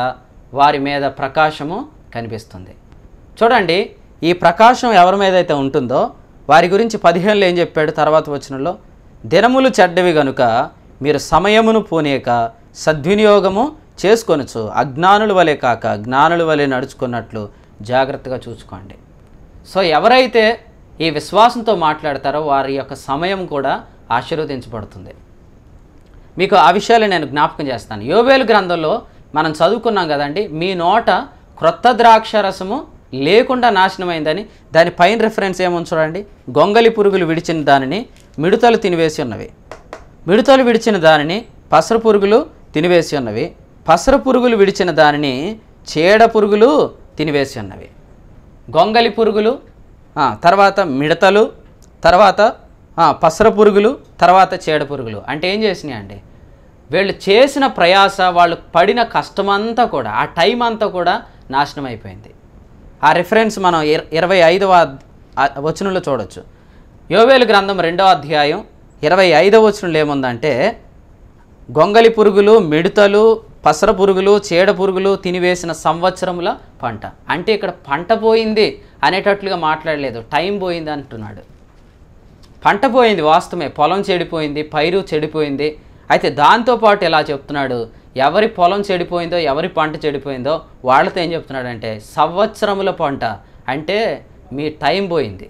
వారి మీద ప్రకాశము కనిపిస్తుంది చూడండి ఈ ప్రకాశం ఎవరి మీద అయితే ఉంటుందో వారి గురించి పదిహేనులో ఏం చెప్పాడు తర్వాత వచ్చినలో దినములు చెడ్డవి గనుక మీరు సమయమును పోనీక సద్వినియోగము చేసుకొనచ్చు అజ్ఞానుల వలె కాక జ్ఞానుల వలె నడుచుకున్నట్లు జాగ్రత్తగా చూసుకోండి సో ఎవరైతే ఈ విశ్వాసంతో మాట్లాడతారో వారి యొక్క సమయం కూడా ఆశీర్వదించబడుతుంది మీకు ఆ విషయాలు నేను జ్ఞాపకం చేస్తాను యోవేలు గ్రంథంలో మనం చదువుకున్నాం కదండి మీ నోట క్రొత్త ద్రాక్ష రసము లేకుండా నాశనమైందని దాని పైన రిఫరెన్స్ ఏమని చూడండి గొంగలి పురుగులు విడిచిన దానిని మిడతలు తినివేసి ఉన్నవి మిడతలు విడిచిన దానిని పసర పురుగులు తినివేసి ఉన్నవి పసర పురుగులు విడిచిన దానిని చీడ పురుగులు తినివేసి ఉన్నవి గొంగలి పురుగులు తర్వాత మిడతలు తర్వాత పసర పురుగులు తర్వాత చీడ పురుగులు అంటే ఏం చేసినాయి అండి వీళ్ళు చేసిన ప్రయాస వాళ్ళు పడిన కష్టమంతా కూడా ఆ టైం అంతా కూడా నాశనం అయిపోయింది ఆ రిఫరెన్స్ మనం ఇరవై ఐదవ వచనంలో చూడొచ్చు యోవేలు గ్రంథం రెండవ అధ్యాయం ఇరవై ఐదవ వచనంలో ఏముందంటే గొంగలి పురుగులు మిడతలు పసర పురుగులు చీడ పురుగులు తినివేసిన సంవత్సరముల పంట అంటే ఇక్కడ పంట పోయింది అనేటట్లుగా మాట్లాడలేదు టైం పోయింది అంటున్నాడు పంట పోయింది వాస్తవమే పొలం చెడిపోయింది పైరు చెడిపోయింది అయితే దాంతోపాటు ఇలా చెప్తున్నాడు ఎవరి పొలం చెడిపోయిందో ఎవరి పంట చెడిపోయిందో వాళ్ళతో ఏం చెప్తున్నాడంటే సంవత్సరముల పంట అంటే మీ టైం పోయింది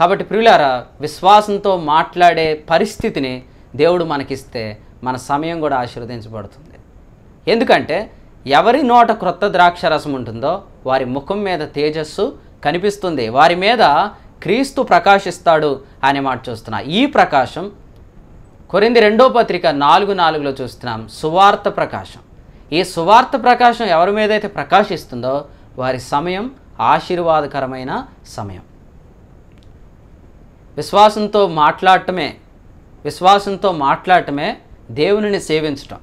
కాబట్టి ప్రియులారా విశ్వాసంతో మాట్లాడే పరిస్థితిని దేవుడు మనకిస్తే మన సమయం కూడా ఆశీర్వదించబడుతుంది ఎందుకంటే ఎవరి నోట క్రొత్త ద్రాక్ష రసం ఉంటుందో వారి ముఖం మీద తేజస్సు కనిపిస్తుంది వారి మీద క్రీస్తు ప్రకాశిస్తాడు అనే మాట చూస్తున్నాం ఈ ప్రకాశం కొరింది రెండో పత్రిక నాలుగు నాలుగులో చూస్తున్నాం సువార్త ప్రకాశం ఈ సువార్త ప్రకాశం ఎవరి అయితే ప్రకాశిస్తుందో వారి సమయం ఆశీర్వాదకరమైన సమయం విశ్వాసంతో మాట్లాడటమే విశ్వాసంతో మాట్లాడటమే దేవునిని సేవించటం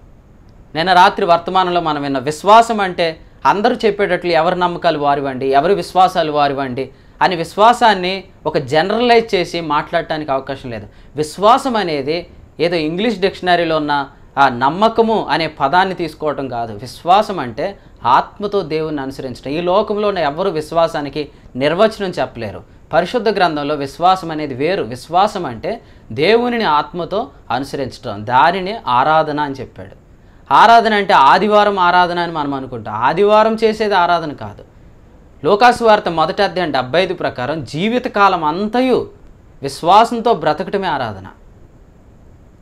నిన్న రాత్రి వర్తమానంలో మనం విన్న విశ్వాసం అంటే అందరూ చెప్పేటట్లు ఎవరి నమ్మకాలు వారివ్వండి ఎవరి విశ్వాసాలు వారివ్వండి అని విశ్వాసాన్ని ఒక జనరలైజ్ చేసి మాట్లాడటానికి అవకాశం లేదు విశ్వాసం అనేది ఏదో ఇంగ్లీష్ డిక్షనరీలో ఉన్న ఆ నమ్మకము అనే పదాన్ని తీసుకోవటం కాదు విశ్వాసం అంటే ఆత్మతో దేవుణ్ణి అనుసరించడం ఈ లోకంలో ఉన్న ఎవరు విశ్వాసానికి నిర్వచనం చెప్పలేరు పరిశుద్ధ గ్రంథంలో విశ్వాసం అనేది వేరు విశ్వాసం అంటే దేవునిని ఆత్మతో అనుసరించడం దానిని ఆరాధన అని చెప్పాడు ఆరాధన అంటే ఆదివారం ఆరాధన అని మనం అనుకుంటాం ఆదివారం చేసేది ఆరాధన కాదు లోకాసువార్త మొదటి అధ్యాయం డెబ్బై ఐదు ప్రకారం జీవితకాలం అంతయు విశ్వాసంతో బ్రతకటమే ఆరాధన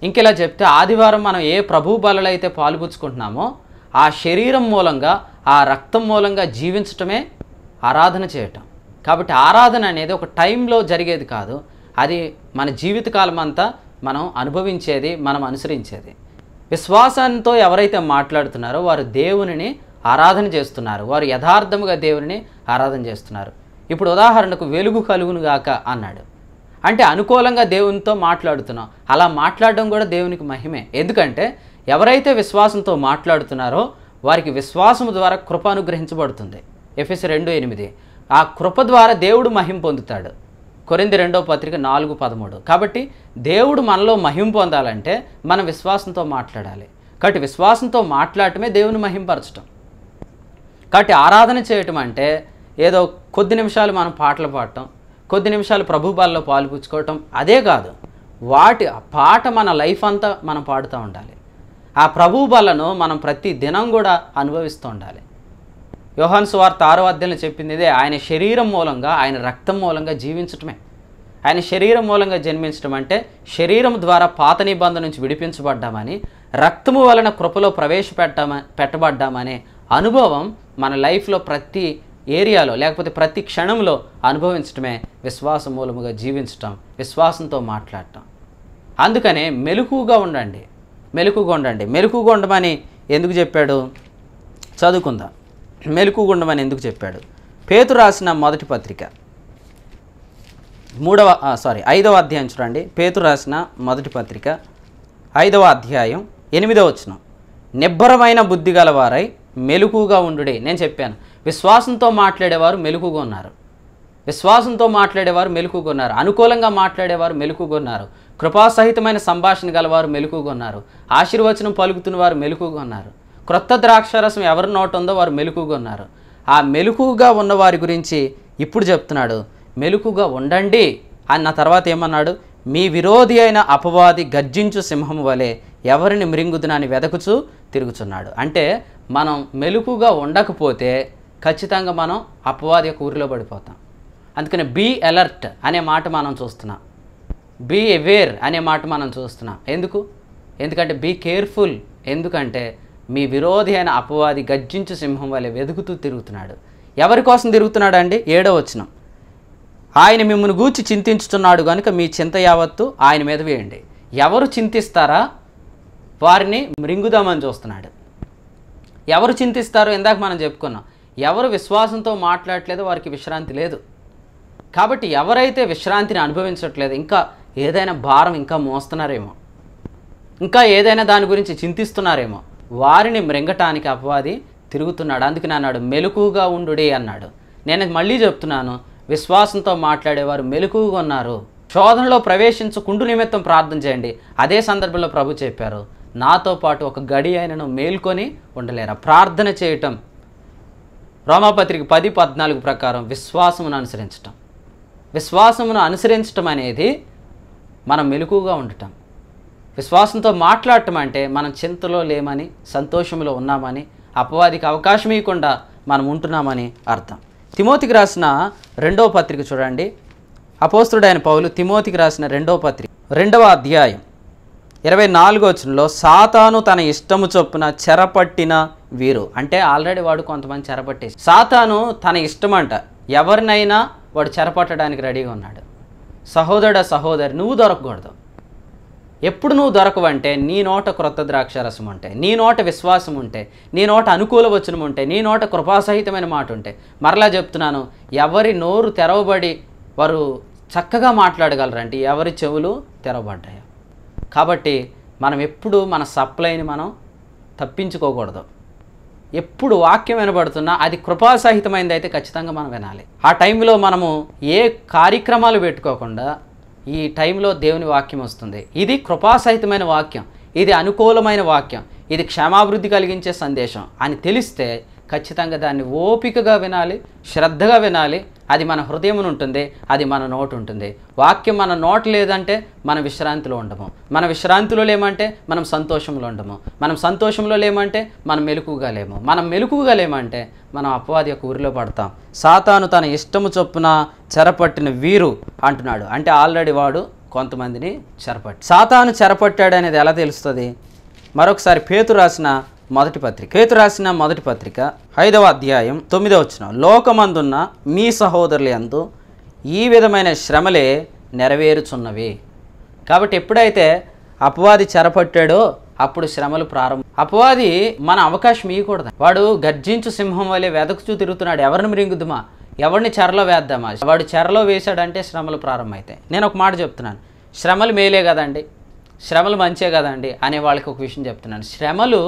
ఇంకెలా చెప్తే ఆదివారం మనం ఏ ప్రభు బలలైతే పాల్పుచ్చుకుంటున్నామో ఆ శరీరం మూలంగా ఆ రక్తం మూలంగా జీవించటమే ఆరాధన చేయటం కాబట్టి ఆరాధన అనేది ఒక టైంలో జరిగేది కాదు అది మన జీవితకాలం అంతా మనం అనుభవించేది మనం అనుసరించేది విశ్వాసంతో ఎవరైతే మాట్లాడుతున్నారో వారు దేవునిని ఆరాధన చేస్తున్నారు వారు యథార్థముగా దేవునిని ఆరాధన చేస్తున్నారు ఇప్పుడు ఉదాహరణకు వెలుగు కలుగునుగాక అన్నాడు అంటే అనుకూలంగా దేవునితో మాట్లాడుతున్నాం అలా మాట్లాడడం కూడా దేవునికి మహిమే ఎందుకంటే ఎవరైతే విశ్వాసంతో మాట్లాడుతున్నారో వారికి విశ్వాసము ద్వారా కృప అనుగ్రహించబడుతుంది ఎఫ్ఎస్ రెండు ఎనిమిది ఆ కృప ద్వారా దేవుడు మహిం పొందుతాడు కొరింది రెండో పత్రిక నాలుగు పదమూడు కాబట్టి దేవుడు మనలో మహిం పొందాలంటే మన విశ్వాసంతో మాట్లాడాలి కాబట్టి విశ్వాసంతో మాట్లాడటమే దేవుని మహింపరచటం కాబట్టి ఆరాధన చేయటం అంటే ఏదో కొద్ది నిమిషాలు మనం పాటలు పాడటం కొద్ది నిమిషాలు బాల్లో పాలుపుచ్చుకోవటం అదే కాదు వాటి పాట మన లైఫ్ అంతా మనం పాడుతూ ఉండాలి ఆ ప్రభుబలను మనం ప్రతి దినం కూడా అనుభవిస్తూ ఉండాలి యోహాన్ సువార్త ఆరో అధ్యయనం చెప్పింది ఇదే ఆయన శరీరం మూలంగా ఆయన రక్తం మూలంగా జీవించటమే ఆయన శరీరం మూలంగా జన్మించడం అంటే శరీరం ద్వారా పాత నిబంధన నుంచి విడిపించబడ్డామని రక్తము వలన కృపలో ప్రవేశపెట్టామ పెట్టబడ్డామనే అనుభవం మన లైఫ్లో ప్రతి ఏరియాలో లేకపోతే ప్రతి క్షణంలో అనుభవించడమే విశ్వాస మూలముగా జీవించటం విశ్వాసంతో మాట్లాడటం అందుకనే మెలకుగా ఉండండి మెలకుగా ఉండండి మెలకుగా ఉండమని ఎందుకు చెప్పాడు చదువుకుందాం మెలుకుగుండమని ఎందుకు చెప్పాడు పేతు రాసిన మొదటి పత్రిక మూడవ సారీ ఐదవ అధ్యాయం చూడండి పేతు రాసిన మొదటి పత్రిక ఐదవ అధ్యాయం ఎనిమిదవ వచనం నిబ్బరమైన బుద్ధి గలవారై మెలుకుగా ఉండుడే నేను చెప్పాను విశ్వాసంతో మాట్లాడేవారు మెలుకుగా ఉన్నారు విశ్వాసంతో మాట్లాడేవారు మెలుకుగా ఉన్నారు అనుకూలంగా మాట్లాడేవారు మెలుకుగా ఉన్నారు కృపాసహితమైన సంభాషణ గలవారు మెలుకుగా ఉన్నారు ఆశీర్వచనం పలుకుతున్న వారు మెలుకుగా ఉన్నారు క్రొత్త ద్రాక్షరసం ఎవరి నోట ఉందో వారు మెలుకుగా ఉన్నారు ఆ మెలుకుగా ఉన్న వారి గురించి ఇప్పుడు చెప్తున్నాడు మెలుకుగా ఉండండి అన్న తర్వాత ఏమన్నాడు మీ విరోధి అయిన అపవాది గర్జించు సింహం వలె ఎవరిని మృంగుదునని వెదకుచు తిరుగుచున్నాడు అంటే మనం మెలుకుగా ఉండకపోతే ఖచ్చితంగా మనం అపవాది యొక్క ఊరిలో పడిపోతాం అందుకని బీ అలర్ట్ అనే మాట మనం చూస్తున్నాం బీ అవేర్ అనే మాట మనం చూస్తున్నాం ఎందుకు ఎందుకంటే బీ కేర్ఫుల్ ఎందుకంటే మీ విరోధి అయిన అపవాది గర్జించు సింహం వలె వెదుగుతూ తిరుగుతున్నాడు ఎవరి కోసం తిరుగుతున్నాడు అండి ఏడో వచ్చిన ఆయన మిమ్మల్ని గూర్చి చింతించుతున్నాడు కనుక మీ చింత యావత్తు ఆయన మీద వేయండి ఎవరు చింతిస్తారా వారిని మృంగుదామని చూస్తున్నాడు ఎవరు చింతిస్తారో ఇందాక మనం చెప్పుకున్నాం ఎవరు విశ్వాసంతో మాట్లాడట్లేదు వారికి విశ్రాంతి లేదు కాబట్టి ఎవరైతే విశ్రాంతిని అనుభవించట్లేదు ఇంకా ఏదైనా భారం ఇంకా మోస్తున్నారేమో ఇంకా ఏదైనా దాని గురించి చింతిస్తున్నారేమో వారిని మృంగటానికి అపవాది తిరుగుతున్నాడు అందుకని అన్నాడు మెలకుగా ఉండుడే అన్నాడు నేను మళ్ళీ చెప్తున్నాను విశ్వాసంతో మాట్లాడేవారు మెలకుగా ఉన్నారు శోధనలో ప్రవేశించకుండు నిమిత్తం ప్రార్థన చేయండి అదే సందర్భంలో ప్రభు చెప్పారు నాతో పాటు ఒక గడి ఆయనను మేల్కొని ఉండలేరా ప్రార్థన చేయటం రోమాపత్రిక పది పద్నాలుగు ప్రకారం విశ్వాసమును అనుసరించటం విశ్వాసమును అనుసరించటం అనేది మనం మెలకుగా ఉండటం విశ్వాసంతో మాట్లాడటం అంటే మనం చింతలో లేమని సంతోషంలో ఉన్నామని అపవాదికి అవకాశం ఇవ్వకుండా మనం ఉంటున్నామని అర్థం తిమోతికి రాసిన రెండవ పత్రిక చూడండి అపోస్తుడైన పౌలు తిమోతికి రాసిన రెండవ పత్రిక రెండవ అధ్యాయం ఇరవై నాలుగో వచనంలో సాతాను తన ఇష్టము చొప్పున చెరపట్టిన వీరు అంటే ఆల్రెడీ వాడు కొంతమంది చెరపట్టేసి సాతాను తన ఇష్టం అంట ఎవరినైనా వాడు చెరపట్టడానికి రెడీగా ఉన్నాడు సహోదరుడ సహోదరి నువ్వు దొరకకూడదు ఎప్పుడు నువ్వు అంటే నీ నోట క్రొత్త రసం ఉంటే నీ నోట విశ్వాసం ఉంటే నీ నోట అనుకూల వచనం ఉంటే నీ నోట కృపాసహితమైన మాట ఉంటే మరలా చెప్తున్నాను ఎవరి నోరు తెరవబడి వారు చక్కగా మాట్లాడగలరంటే ఎవరి చెవులు తెరవబడ్డాయి కాబట్టి మనం ఎప్పుడు మన సప్లైని మనం తప్పించుకోకూడదు ఎప్పుడు వాక్యం వినబడుతున్నా అది కృపాసహితమైనది అయితే ఖచ్చితంగా మనం వినాలి ఆ టైంలో మనము ఏ కార్యక్రమాలు పెట్టుకోకుండా ఈ టైంలో దేవుని వాక్యం వస్తుంది ఇది కృపాసహితమైన వాక్యం ఇది అనుకూలమైన వాక్యం ఇది క్షేమాభివృద్ధి కలిగించే సందేశం అని తెలిస్తే ఖచ్చితంగా దాన్ని ఓపికగా వినాలి శ్రద్ధగా వినాలి అది మన హృదయం ఉంటుంది అది మన నోటు ఉంటుంది వాక్యం మన నోట్ లేదంటే మన విశ్రాంతిలో ఉండము మన విశ్రాంతిలో లేమంటే మనం సంతోషంలో ఉండము మనం సంతోషంలో లేమంటే మనం మెలుకుగా లేము మనం మెలుకుగా లేమంటే మనం అపవాది యొక్క ఊరిలో పడతాం సాతాను తన ఇష్టము చొప్పున చెరపట్టిన వీరు అంటున్నాడు అంటే ఆల్రెడీ వాడు కొంతమందిని చెరపట్టి సాతాను చెరపట్టాడు అనేది ఎలా తెలుస్తుంది మరొకసారి పేతు రాసిన మొదటి పత్రిక పేతు రాసిన మొదటి పత్రిక ఐదవ అధ్యాయం తొమ్మిదవ వచ్చిన లోకమందున్న మీ సహోదరులు ఎందు ఈ విధమైన శ్రమలే నెరవేరుచున్నవి కాబట్టి ఎప్పుడైతే అపవాది చెరపట్టాడో అప్పుడు శ్రమలు ప్రారంభం అపవాది మన అవకాశం ఇవ్వకూడదు వాడు గర్జించు సింహం వలె వెదకుచూ తిరుగుతున్నాడు ఎవరిని మృంగుద్దుమా ఎవరిని చెరలో వేద్దామా వాడు చెరలో వేశాడంటే శ్రమలు ప్రారంభమవుతాయి నేను ఒక మాట చెప్తున్నాను శ్రమలు మేలే కదండి శ్రమలు మంచే కదండి అనే వాళ్ళకి ఒక విషయం చెప్తున్నాను శ్రమలు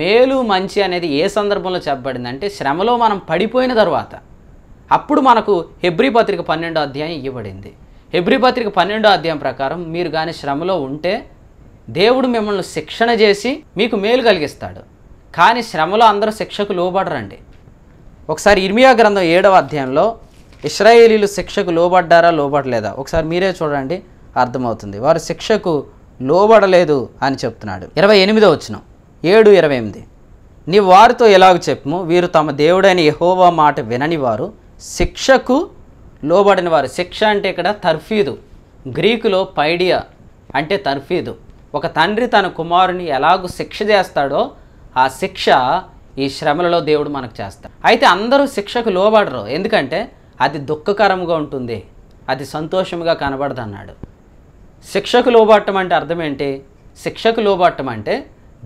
మేలు మంచి అనేది ఏ సందర్భంలో చెప్పబడింది అంటే శ్రమలో మనం పడిపోయిన తర్వాత అప్పుడు మనకు హెబ్రి పత్రిక పన్నెండో అధ్యాయం ఇవ్వబడింది హెబ్రి పత్రిక పన్నెండో అధ్యాయం ప్రకారం మీరు కానీ శ్రమలో ఉంటే దేవుడు మిమ్మల్ని శిక్షణ చేసి మీకు మేలు కలిగిస్తాడు కానీ శ్రమలో అందరూ శిక్షకు లోబడరండి ఒకసారి ఇర్మియా గ్రంథం ఏడవ అధ్యాయంలో ఇస్రాయేలీలు శిక్షకు లోబడ్డారా లోబడలేదా ఒకసారి మీరే చూడండి అర్థమవుతుంది వారు శిక్షకు లోబడలేదు అని చెప్తున్నాడు ఇరవై ఎనిమిదో వచ్చినాం ఏడు ఇరవై ఎనిమిది నీ వారితో ఎలాగ చెప్పము వీరు తమ దేవుడైన యహోవా మాట వినని వారు శిక్షకు లోబడిన వారు శిక్ష అంటే ఇక్కడ తర్ఫీదు గ్రీకులో పైడియా అంటే తర్ఫీదు ఒక తండ్రి తన కుమారుని ఎలాగూ శిక్ష చేస్తాడో ఆ శిక్ష ఈ శ్రమలలో దేవుడు మనకు చేస్తాడు అయితే అందరూ శిక్షకు లోబడరు ఎందుకంటే అది దుఃఖకరంగా ఉంటుంది అది సంతోషంగా కనబడదు అన్నాడు శిక్షకు లోబట్టం అంటే అర్థం ఏంటి శిక్షకు లోబట్టం అంటే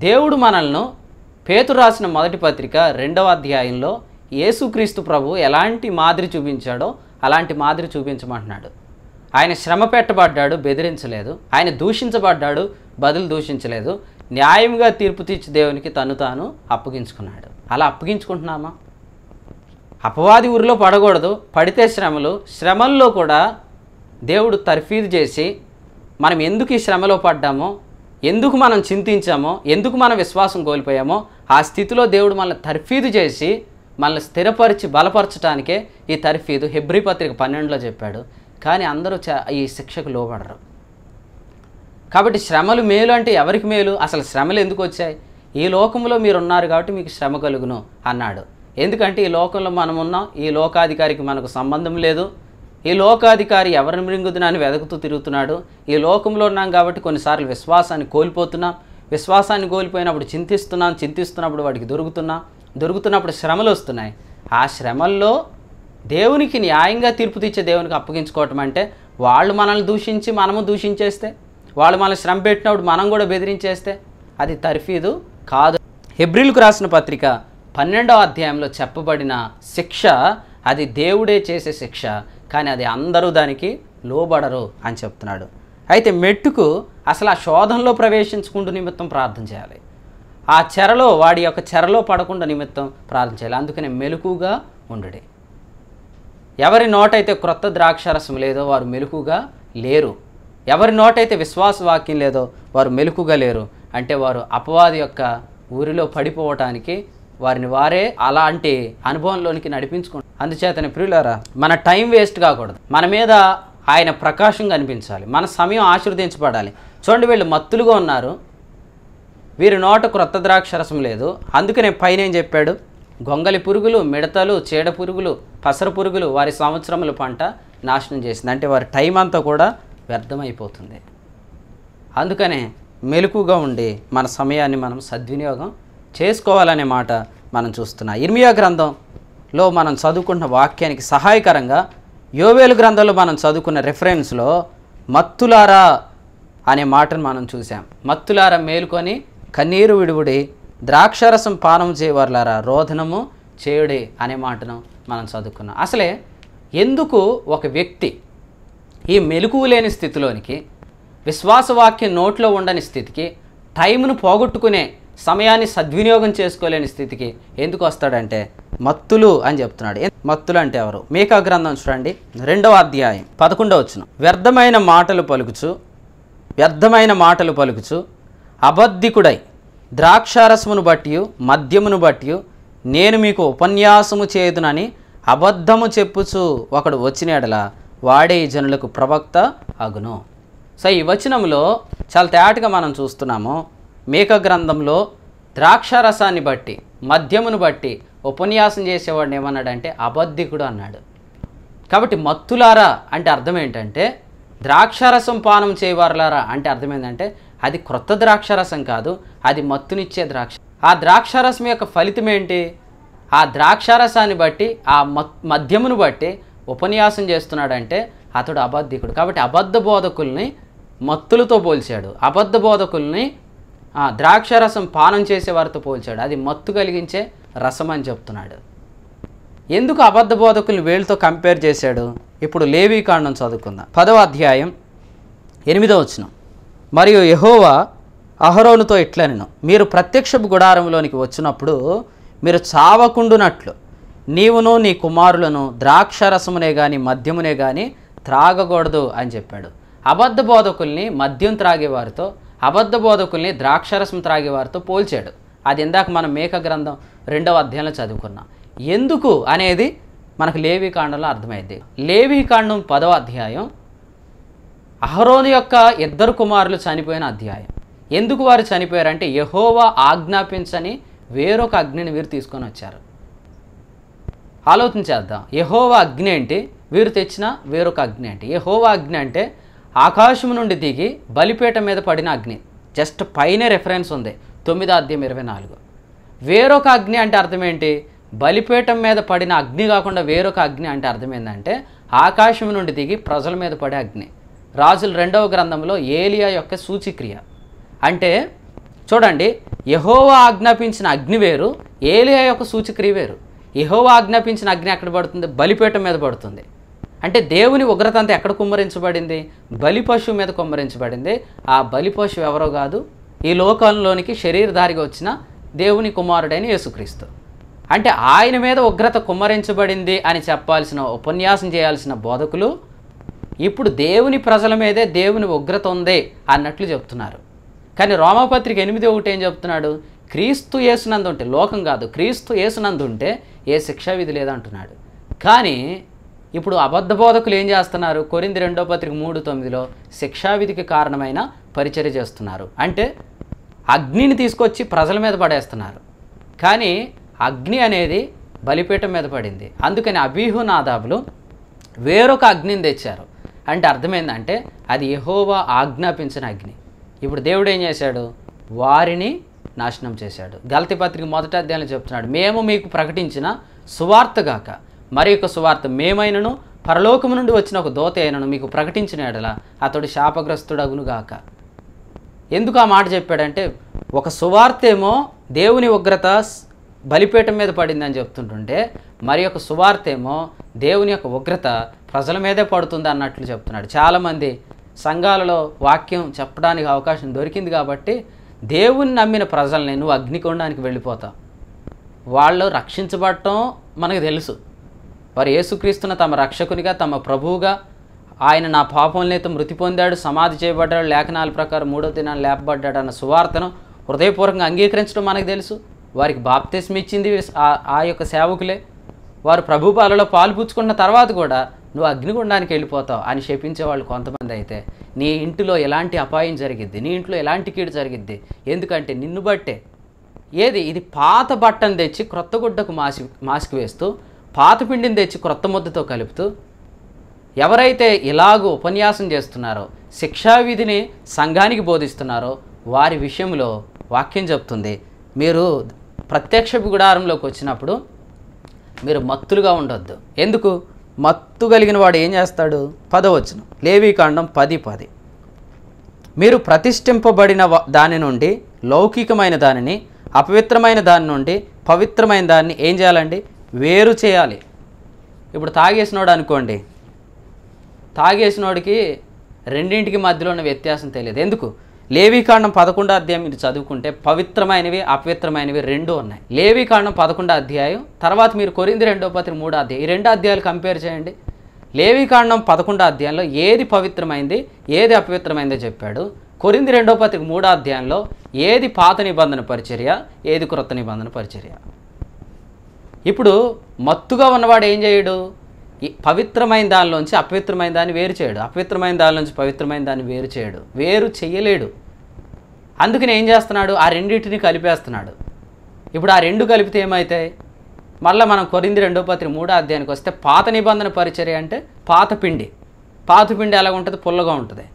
దేవుడు మనల్ని పేతు రాసిన మొదటి పత్రిక రెండవ అధ్యాయంలో యేసుక్రీస్తు ప్రభు ఎలాంటి మాదిరి చూపించాడో అలాంటి మాదిరి చూపించమంటున్నాడు ఆయన శ్రమ పెట్టబడ్డాడు బెదిరించలేదు ఆయన దూషించబడ్డాడు బదులు దూషించలేదు న్యాయంగా తీర్పు తీర్చి దేవునికి తను తాను అప్పగించుకున్నాడు అలా అప్పగించుకుంటున్నామా అపవాది ఊరిలో పడకూడదు పడితే శ్రమలు శ్రమల్లో కూడా దేవుడు తర్ఫీదు చేసి మనం ఎందుకు ఈ శ్రమలో పడ్డామో ఎందుకు మనం చింతించామో ఎందుకు మనం విశ్వాసం కోల్పోయామో ఆ స్థితిలో దేవుడు మనల్ని తర్ఫీదు చేసి మనల్ని స్థిరపరిచి బలపరచడానికే ఈ తర్ఫీదు హెబ్రి పత్రిక పన్నెండులో చెప్పాడు కానీ అందరూ ఈ శిక్షకు లోబడరు కాబట్టి శ్రమలు మేలు అంటే ఎవరికి మేలు అసలు శ్రమలు ఎందుకు వచ్చాయి ఈ లోకంలో మీరు ఉన్నారు కాబట్టి మీకు శ్రమ కలుగును అన్నాడు ఎందుకంటే ఈ లోకంలో మనం ఉన్నాం ఈ లోకాధికారికి మనకు సంబంధం లేదు ఈ లోకాధికారి ఎవరిని మృంగుదునా అని వెదకుతూ తిరుగుతున్నాడు ఈ లోకంలో ఉన్నాం కాబట్టి కొన్నిసార్లు విశ్వాసాన్ని కోల్పోతున్నాం విశ్వాసాన్ని కోల్పోయినప్పుడు చింతిస్తున్నాం చింతిస్తున్నప్పుడు వాడికి దొరుకుతున్నాం దొరుకుతున్నప్పుడు శ్రమలు వస్తున్నాయి ఆ శ్రమల్లో దేవునికి న్యాయంగా తీర్పు తీర్చే దేవునికి అప్పగించుకోవటం అంటే వాళ్ళు మనల్ని దూషించి మనము దూషించేస్తే వాళ్ళు మనల్ని శ్రమ పెట్టినప్పుడు మనం కూడా బెదిరించేస్తే అది తర్ఫీదు కాదు హెబ్రిల్కు రాసిన పత్రిక పన్నెండవ అధ్యాయంలో చెప్పబడిన శిక్ష అది దేవుడే చేసే శిక్ష కానీ అది అందరూ దానికి లోబడరు అని చెప్తున్నాడు అయితే మెట్టుకు అసలు ఆ శోధంలో ప్రవేశించుకుంటూ నిమిత్తం ప్రార్థన చేయాలి ఆ చెరలో వాడి యొక్క చెరలో పడకుండా నిమిత్తం ప్రార్థన చేయాలి అందుకనే మెలకుగా ఉండడే ఎవరి నోటైతే క్రొత్త ద్రాక్షరసం లేదో వారు మెలుకుగా లేరు ఎవరి నోటైతే విశ్వాస వాక్యం లేదో వారు మెలుకుగా లేరు అంటే వారు అపవాది యొక్క ఊరిలో పడిపోవటానికి వారిని వారే అలాంటి అనుభవంలోనికి నడిపించుకుంటారు అందుచేతనే ప్రియులారా మన టైం వేస్ట్ కాకూడదు మన మీద ఆయన ప్రకాశం కనిపించాలి మన సమయం ఆశీర్దించబడాలి చూడండి వీళ్ళు మత్తులుగా ఉన్నారు వీరి నోట క్రొత్త ద్రాక్షరసం లేదు అందుకనే పైన ఏం చెప్పాడు గొంగలి పురుగులు మిడతలు చీడ పురుగులు పసర పురుగులు వారి సంవత్సరముల పంట నాశనం చేసింది అంటే వారి టైం అంతా కూడా వ్యర్థమైపోతుంది అందుకనే మెలకుగా ఉండి మన సమయాన్ని మనం సద్వినియోగం చేసుకోవాలనే మాట మనం చూస్తున్నాం ఇర్మియా గ్రంథంలో మనం చదువుకున్న వాక్యానికి సహాయకరంగా యోవేలు గ్రంథంలో మనం చదువుకున్న రెఫరెన్స్లో మత్తులారా అనే మాటను మనం చూసాం మత్తులారా మేలుకొని కన్నీరు విడివిడి ద్రాక్షరసం పానం చేయవర్లారా రోధనము చేయుడి అనే మాటను మనం చదువుకున్నాం అసలే ఎందుకు ఒక వ్యక్తి ఈ మెలకువ లేని స్థితిలోనికి విశ్వాసవాక్యం నోట్లో ఉండని స్థితికి టైంను పోగొట్టుకునే సమయాన్ని సద్వినియోగం చేసుకోలేని స్థితికి ఎందుకు వస్తాడంటే మత్తులు అని చెప్తున్నాడు మత్తులు అంటే ఎవరు మేకా గ్రంథం చూడండి రెండవ అధ్యాయం పదకొండవ వచ్చిన వ్యర్థమైన మాటలు పలుకుచు వ్యర్థమైన మాటలు పలుకుచు అబద్ధికుడై ద్రాక్షారసమును బట్టి మద్యమును బట్టి నేను మీకు ఉపన్యాసము చేయదునని అబద్ధము చెప్పుచు ఒకడు వచ్చినడల వాడే జనులకు ప్రవక్త అగును సో ఈ వచనంలో చాలా తేటగా మనం చూస్తున్నాము మేక గ్రంథంలో ద్రాక్షరసాన్ని బట్టి మద్యమును బట్టి ఉపన్యాసం చేసేవాడిని ఏమన్నాడంటే అబద్ధికుడు అన్నాడు కాబట్టి మత్తులారా అంటే అర్థం ఏంటంటే ద్రాక్షరసం పానం చేయవారులారా అంటే అర్థం ఏంటంటే అది క్రొత్త ద్రాక్షరసం కాదు అది మత్తునిచ్చే ద్రాక్ష ఆ ద్రాక్షరసం యొక్క ఫలితం ఏంటి ఆ ద్రాక్షరసాన్ని బట్టి ఆ మద్యమును బట్టి ఉపన్యాసం చేస్తున్నాడంటే అతడు అబద్ధికుడు కాబట్టి అబద్ధ బోధకుల్ని మత్తులతో పోల్చాడు అబద్ధ బోధకుల్ని ద్రాక్ష రసం పానం చేసే వారితో పోల్చాడు అది మత్తు కలిగించే రసం అని చెప్తున్నాడు ఎందుకు అబద్ధ బోధకులు వీళ్ళతో కంపేర్ చేశాడు ఇప్పుడు లేవీ కాండం చదువుకుందాం పదవ అధ్యాయం ఎనిమిదవ వచనం మరియు యహోవా అహరోనుతో ఇట్లనను మీరు ప్రత్యక్షపు గుడారంలోనికి వచ్చినప్పుడు మీరు చావకుండునట్లు నీవును నీ కుమారులను ద్రాక్ష రసమునే కానీ మద్యమునే కానీ త్రాగకూడదు అని చెప్పాడు అబద్ధ బోధకుల్ని మద్యం త్రాగేవారితో అబద్ధ బోధకుల్ని ద్రాక్షరసం త్రాగేవారితో పోల్చాడు అది ఇందాక మనం మేక గ్రంథం రెండవ అధ్యాయంలో చదువుకున్నాం ఎందుకు అనేది మనకు లేవి కాండంలో అర్థమైంది లేవి కాండం పదవ అధ్యాయం అహరోని యొక్క ఇద్దరు కుమారులు చనిపోయిన అధ్యాయం ఎందుకు వారు చనిపోయారంటే యహోవా ఆజ్ఞాపించని వేరొక అగ్నిని వీరు తీసుకొని వచ్చారు ఆలోచించేద్దాం యహోవా అగ్ని అంటే వీరు తెచ్చిన వేరొక అగ్ని అంటే యహోవా అగ్ని అంటే ఆకాశం నుండి దిగి బలిపేట మీద పడిన అగ్ని జస్ట్ పైన రెఫరెన్స్ ఉంది తొమ్మిది అధ్యయం ఇరవై నాలుగు వేరొక అగ్ని అంటే అర్థం ఏంటి బలిపీఠం మీద పడిన అగ్ని కాకుండా వేరొక అగ్ని అంటే అర్థం ఏంటంటే ఆకాశం నుండి దిగి ప్రజల మీద పడే అగ్ని రాజుల రెండవ గ్రంథంలో ఏలియా యొక్క సూచిక్రియ అంటే చూడండి యహోవా ఆజ్ఞాపించిన అగ్ని వేరు ఏలియా యొక్క సూచిక్రియ వేరు యహోవా ఆజ్ఞాపించిన అగ్ని ఎక్కడ పడుతుంది బలిపీఠం మీద పడుతుంది అంటే దేవుని ఉగ్రత అంతా ఎక్కడ కుమ్మరించబడింది బలి పశువు మీద కుమ్మరించబడింది ఆ బలి పశువు ఎవరో కాదు ఈ లోకంలోనికి శరీరధారిగా వచ్చిన దేవుని కుమారుడైన యేసుక్రీస్తు అంటే ఆయన మీద ఉగ్రత కుమ్మరించబడింది అని చెప్పాల్సిన ఉపన్యాసం చేయాల్సిన బోధకులు ఇప్పుడు దేవుని ప్రజల మీదే దేవుని ఉగ్రత ఉంది అన్నట్లు చెప్తున్నారు కానీ రోమపత్రిక ఎనిమిది ఒకటి ఏం చెప్తున్నాడు క్రీస్తు ఏసునందు ఉంటే లోకం కాదు క్రీస్తు ఏసునందు ఉంటే ఏ శిక్షా విధి లేదంటున్నాడు కానీ ఇప్పుడు అబద్ధ బోధకులు ఏం చేస్తున్నారు కొరింది రెండో పత్రిక మూడు తొమ్మిదిలో శిక్షావిధికి కారణమైన పరిచర్య చేస్తున్నారు అంటే అగ్నిని తీసుకొచ్చి ప్రజల మీద పడేస్తున్నారు కానీ అగ్ని అనేది బలిపీఠం మీద పడింది అందుకని అబీహు నాదాబులు వేరొక అగ్నిని తెచ్చారు అంటే అర్థమైందంటే అది యహోవా ఆజ్ఞాపించిన అగ్ని ఇప్పుడు దేవుడు ఏం చేశాడు వారిని నాశనం చేశాడు గలతి పత్రిక మొదటి అధ్యాయంలో చెప్తున్నాడు మేము మీకు ప్రకటించిన గాక మరి యొక్క సువార్త మేమైనను పరలోకము నుండి వచ్చిన ఒక దోత అయినను మీకు ప్రకటించిన ఎడల అతడు శాపగ్రస్తుడగునుగాక ఎందుకు ఆ మాట చెప్పాడంటే ఒక సువార్తేమో దేవుని ఉగ్రత బలిపీఠం మీద పడిందని చెప్తుంటుంటే మరి యొక్క సువార్తేమో దేవుని యొక్క ఉగ్రత ప్రజల మీదే పడుతుంది అన్నట్లు చెప్తున్నాడు చాలామంది సంఘాలలో వాక్యం చెప్పడానికి అవకాశం దొరికింది కాబట్టి దేవుని నమ్మిన ప్రజల్ని నువ్వు అగ్నికోణానికి వెళ్ళిపోతావు వాళ్ళు రక్షించబడటం మనకు తెలుసు వారు ఏసుక్రీస్తున్న తమ రక్షకునిగా తమ ప్రభువుగా ఆయన నా పాపంలేతో మృతి పొందాడు సమాధి చేయబడ్డాడు లేఖనాల ప్రకారం మూడో దినాన్ని లేపబడ్డాడు అన్న సువార్తను హృదయపూర్వకంగా అంగీకరించడం మనకు తెలుసు వారికి బాప్తిస్మ ఇచ్చింది ఆ యొక్క సేవకులే వారు ప్రభు పాలలో పాలు పుచ్చుకున్న తర్వాత కూడా నువ్వు అగ్నిగుండానికి వెళ్ళిపోతావు అని శపించే వాళ్ళు కొంతమంది అయితే నీ ఇంటిలో ఎలాంటి అపాయం జరిగిద్ది నీ ఇంట్లో ఎలాంటి కీడు జరిగిద్ది ఎందుకంటే నిన్ను బట్టే ఏది ఇది పాత బట్టను తెచ్చి క్రొత్త గుడ్డకు మాసి మాస్క్ వేస్తూ పాత పిండిని తెచ్చి క్రొత్త ముద్దతో కలుపుతూ ఎవరైతే ఇలాగూ ఉపన్యాసం చేస్తున్నారో శిక్షావిధిని సంఘానికి బోధిస్తున్నారో వారి విషయంలో వాక్యం చెప్తుంది మీరు ప్రత్యక్ష గుడారంలోకి వచ్చినప్పుడు మీరు మత్తులుగా ఉండొద్దు ఎందుకు మత్తు కలిగిన వాడు ఏం చేస్తాడు పదవచ్చును లేవీకాండం పది పది మీరు ప్రతిష్ఠింపబడిన దాని నుండి లౌకికమైన దానిని అపవిత్రమైన దాని నుండి పవిత్రమైన దాన్ని ఏం చేయాలండి వేరు చేయాలి ఇప్పుడు తాగేసినోడు అనుకోండి తాగేసినోడికి రెండింటికి మధ్యలో ఉన్న వ్యత్యాసం తెలియదు ఎందుకు లేవీకాండం పదకొండో అధ్యాయం మీరు చదువుకుంటే పవిత్రమైనవి అపవిత్రమైనవి రెండు ఉన్నాయి లేవీకాండం పదకొండో అధ్యాయం తర్వాత మీరు కొరింది రెండో పత్రి మూడో అధ్యాయం ఈ రెండు అధ్యాయాలు కంపేర్ చేయండి లేవీకాండం పదకొండో అధ్యాయంలో ఏది పవిత్రమైంది ఏది అపవిత్రమైందో చెప్పాడు కొరింది రెండో పత్రిక మూడో అధ్యాయంలో ఏది పాత నిబంధన పరిచర్య ఏది కృత నిబంధన పరిచర్య ఇప్పుడు మత్తుగా ఉన్నవాడు ఏం చేయడు పవిత్రమైన దానిలోంచి అపవిత్రమైన దాన్ని వేరు చేయడు అపవిత్రమైన దానిలోంచి పవిత్రమైన దాన్ని వేరు చేయడు వేరు చేయలేడు అందుకని ఏం చేస్తున్నాడు ఆ రెండింటిని కలిపేస్తున్నాడు ఇప్పుడు ఆ రెండు కలిపితే ఏమవుతాయి మళ్ళీ మనం కొరింది రెండో పత్రి మూడో అధ్యాయానికి వస్తే పాత నిబంధన పరిచర్య అంటే పాత పిండి పాత పిండి ఎలా ఉంటుంది పుల్లగా ఉంటుంది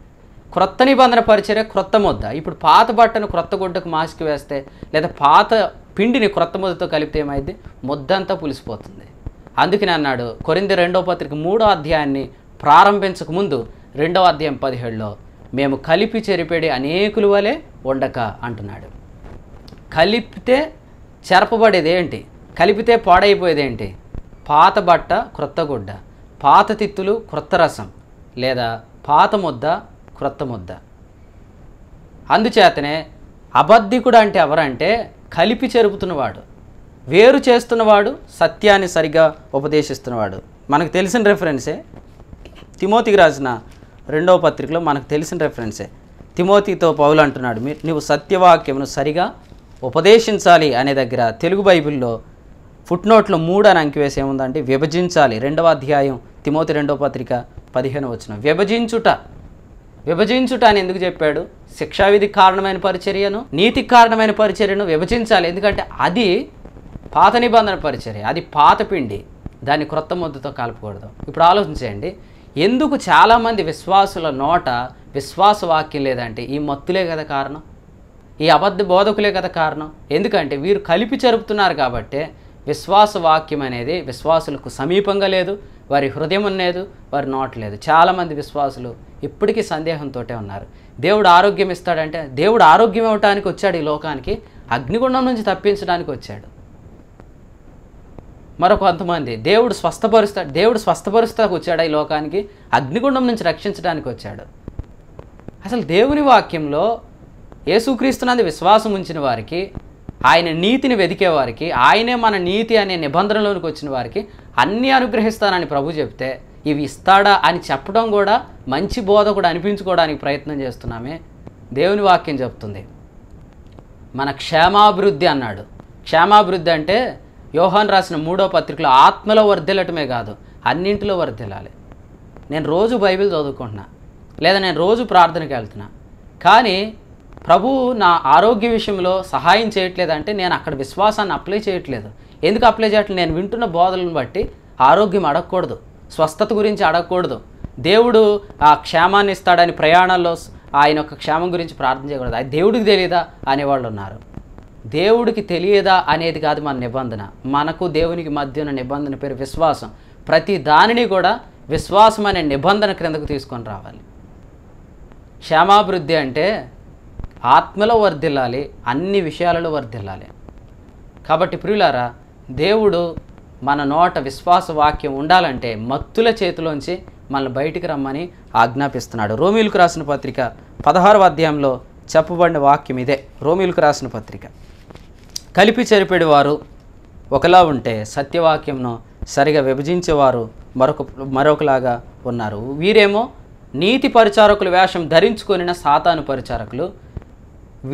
క్రొత్త నిబంధన పరిచర్య క్రొత్త ముద్ద ఇప్పుడు పాత బట్టను క్రొత్త గుడ్డకు మాస్క్ వేస్తే లేదా పాత పిండిని క్రొత్త ముద్దతో కలిపితే ఏమైంది ముద్దంతా పులిసిపోతుంది అందుకని అన్నాడు కొరింది రెండవ పత్రిక మూడో అధ్యాయాన్ని ప్రారంభించక ముందు రెండవ అధ్యాయం పదిహేడులో మేము కలిపి చెరిపేడి అనేకుల వలె ఉండక అంటున్నాడు కలిపితే చెరపబడేది ఏంటి కలిపితే పాడైపోయేది ఏంటి పాత బట్ట క్రొత్త గుడ్డ పాత తిత్తులు క్రొత్త రసం లేదా పాత ముద్ద క్రొత్త ముద్ద అందుచేతనే అబద్ధికుడు అంటే ఎవరంటే కలిపి చెరుపుతున్నవాడు వేరు చేస్తున్నవాడు సత్యాన్ని సరిగా ఉపదేశిస్తున్నవాడు మనకు తెలిసిన రెఫరెన్సే తిమోతికి రాసిన రెండవ పత్రికలో మనకు తెలిసిన రెఫరెన్సే తిమోతితో పౌలు అంటున్నాడు మీరు నువ్వు సత్యవాక్యమును సరిగా ఉపదేశించాలి అనే దగ్గర తెలుగు బైబిల్లో ఫుట్నోట్లో మూడు అని అంకివేసి ఏముందంటే విభజించాలి రెండవ అధ్యాయం తిమోతి రెండవ పత్రిక పదిహేను వచ్చిన విభజించుట విభజించుట అని ఎందుకు చెప్పాడు శిక్షావిధి కారణమైన పరిచర్యను నీతి కారణమైన పరిచర్యను విభజించాలి ఎందుకంటే అది పాత నిబంధన పరిచర్య అది పాత పిండి దాన్ని క్రొత్త ముద్దతో కలపకూడదు ఇప్పుడు ఆలోచించేయండి ఎందుకు చాలామంది విశ్వాసుల నోట విశ్వాస వాక్యం లేదంటే ఈ మత్తులే కదా కారణం ఈ అబద్ధ బోధకులే కదా కారణం ఎందుకంటే వీరు కలిపి జరుపుతున్నారు కాబట్టి విశ్వాస వాక్యం అనేది విశ్వాసులకు సమీపంగా లేదు వారి హృదయం లేదు వారి నోట లేదు చాలామంది విశ్వాసులు ఇప్పటికీ సందేహంతో ఉన్నారు దేవుడు ఆరోగ్యం ఇస్తాడంటే దేవుడు ఆరోగ్యం ఇవ్వటానికి వచ్చాడు ఈ లోకానికి అగ్నిగుండం నుంచి తప్పించడానికి వచ్చాడు మరొక కొంతమంది దేవుడు స్వస్థపరుస్తా దేవుడు స్వస్థపరుస్తాకు వచ్చాడు ఈ లోకానికి అగ్నిగుండం నుంచి రక్షించడానికి వచ్చాడు అసలు దేవుని వాక్యంలో యేసుక్రీస్తునందు విశ్వాసం ఉంచిన వారికి ఆయన నీతిని వెదికే వారికి ఆయనే మన నీతి అనే నిబంధనలోనికి వచ్చిన వారికి అన్నీ అనుగ్రహిస్తానని ప్రభు చెప్తే ఇవి ఇస్తాడా అని చెప్పడం కూడా మంచి బోధ కూడా అనిపించుకోవడానికి ప్రయత్నం చేస్తున్నామే దేవుని వాక్యం చెప్తుంది మన క్షేమాభివృద్ధి అన్నాడు క్షేమాభివృద్ధి అంటే యోహాన్ రాసిన మూడో పత్రికలో ఆత్మలో వర్ధిల్లటమే కాదు అన్నింటిలో వర్ధిల్లాలి నేను రోజు బైబిల్ చదువుకుంటున్నా లేదా నేను రోజు ప్రార్థనకి వెళ్తున్నా కానీ ప్రభు నా ఆరోగ్య విషయంలో సహాయం చేయట్లేదంటే నేను అక్కడ విశ్వాసాన్ని అప్లై చేయట్లేదు ఎందుకు అప్లై చేయట్లేదు నేను వింటున్న బోధలను బట్టి ఆరోగ్యం అడగకూడదు స్వస్థత గురించి అడగకూడదు దేవుడు ఆ క్షేమాన్ని ఇస్తాడని ప్రయాణంలో ఆయన యొక్క క్షేమం గురించి ప్రార్థన చేయకూడదు అది దేవుడికి తెలియదా అనేవాళ్ళు ఉన్నారు దేవుడికి తెలియదా అనేది కాదు మన నిబంధన మనకు దేవునికి మధ్య ఉన్న నిబంధన పేరు విశ్వాసం ప్రతి దానిని కూడా విశ్వాసం అనే నిబంధన క్రిందకు తీసుకొని రావాలి క్షేమాభివృద్ధి అంటే ఆత్మలో వర్ధిల్లాలి అన్ని విషయాలలో వర్ధిల్లాలి కాబట్టి ప్రియులారా దేవుడు మన నోట విశ్వాస వాక్యం ఉండాలంటే మత్తుల చేతిలోంచి మనల్ని బయటికి రమ్మని ఆజ్ఞాపిస్తున్నాడు రోమిల్కు రాసిన పత్రిక పదహారు అధ్యాయంలో చెప్పబడిన వాక్యం ఇదే రోమిల్కు రాసిన పత్రిక కలిపి చెరిపేడు వారు ఒకలా ఉంటే సత్యవాక్యంను సరిగా విభజించేవారు మరొక మరొకలాగా ఉన్నారు వీరేమో నీతి పరిచారకుల వేషం ధరించుకొనిన సాతాను పరిచారకులు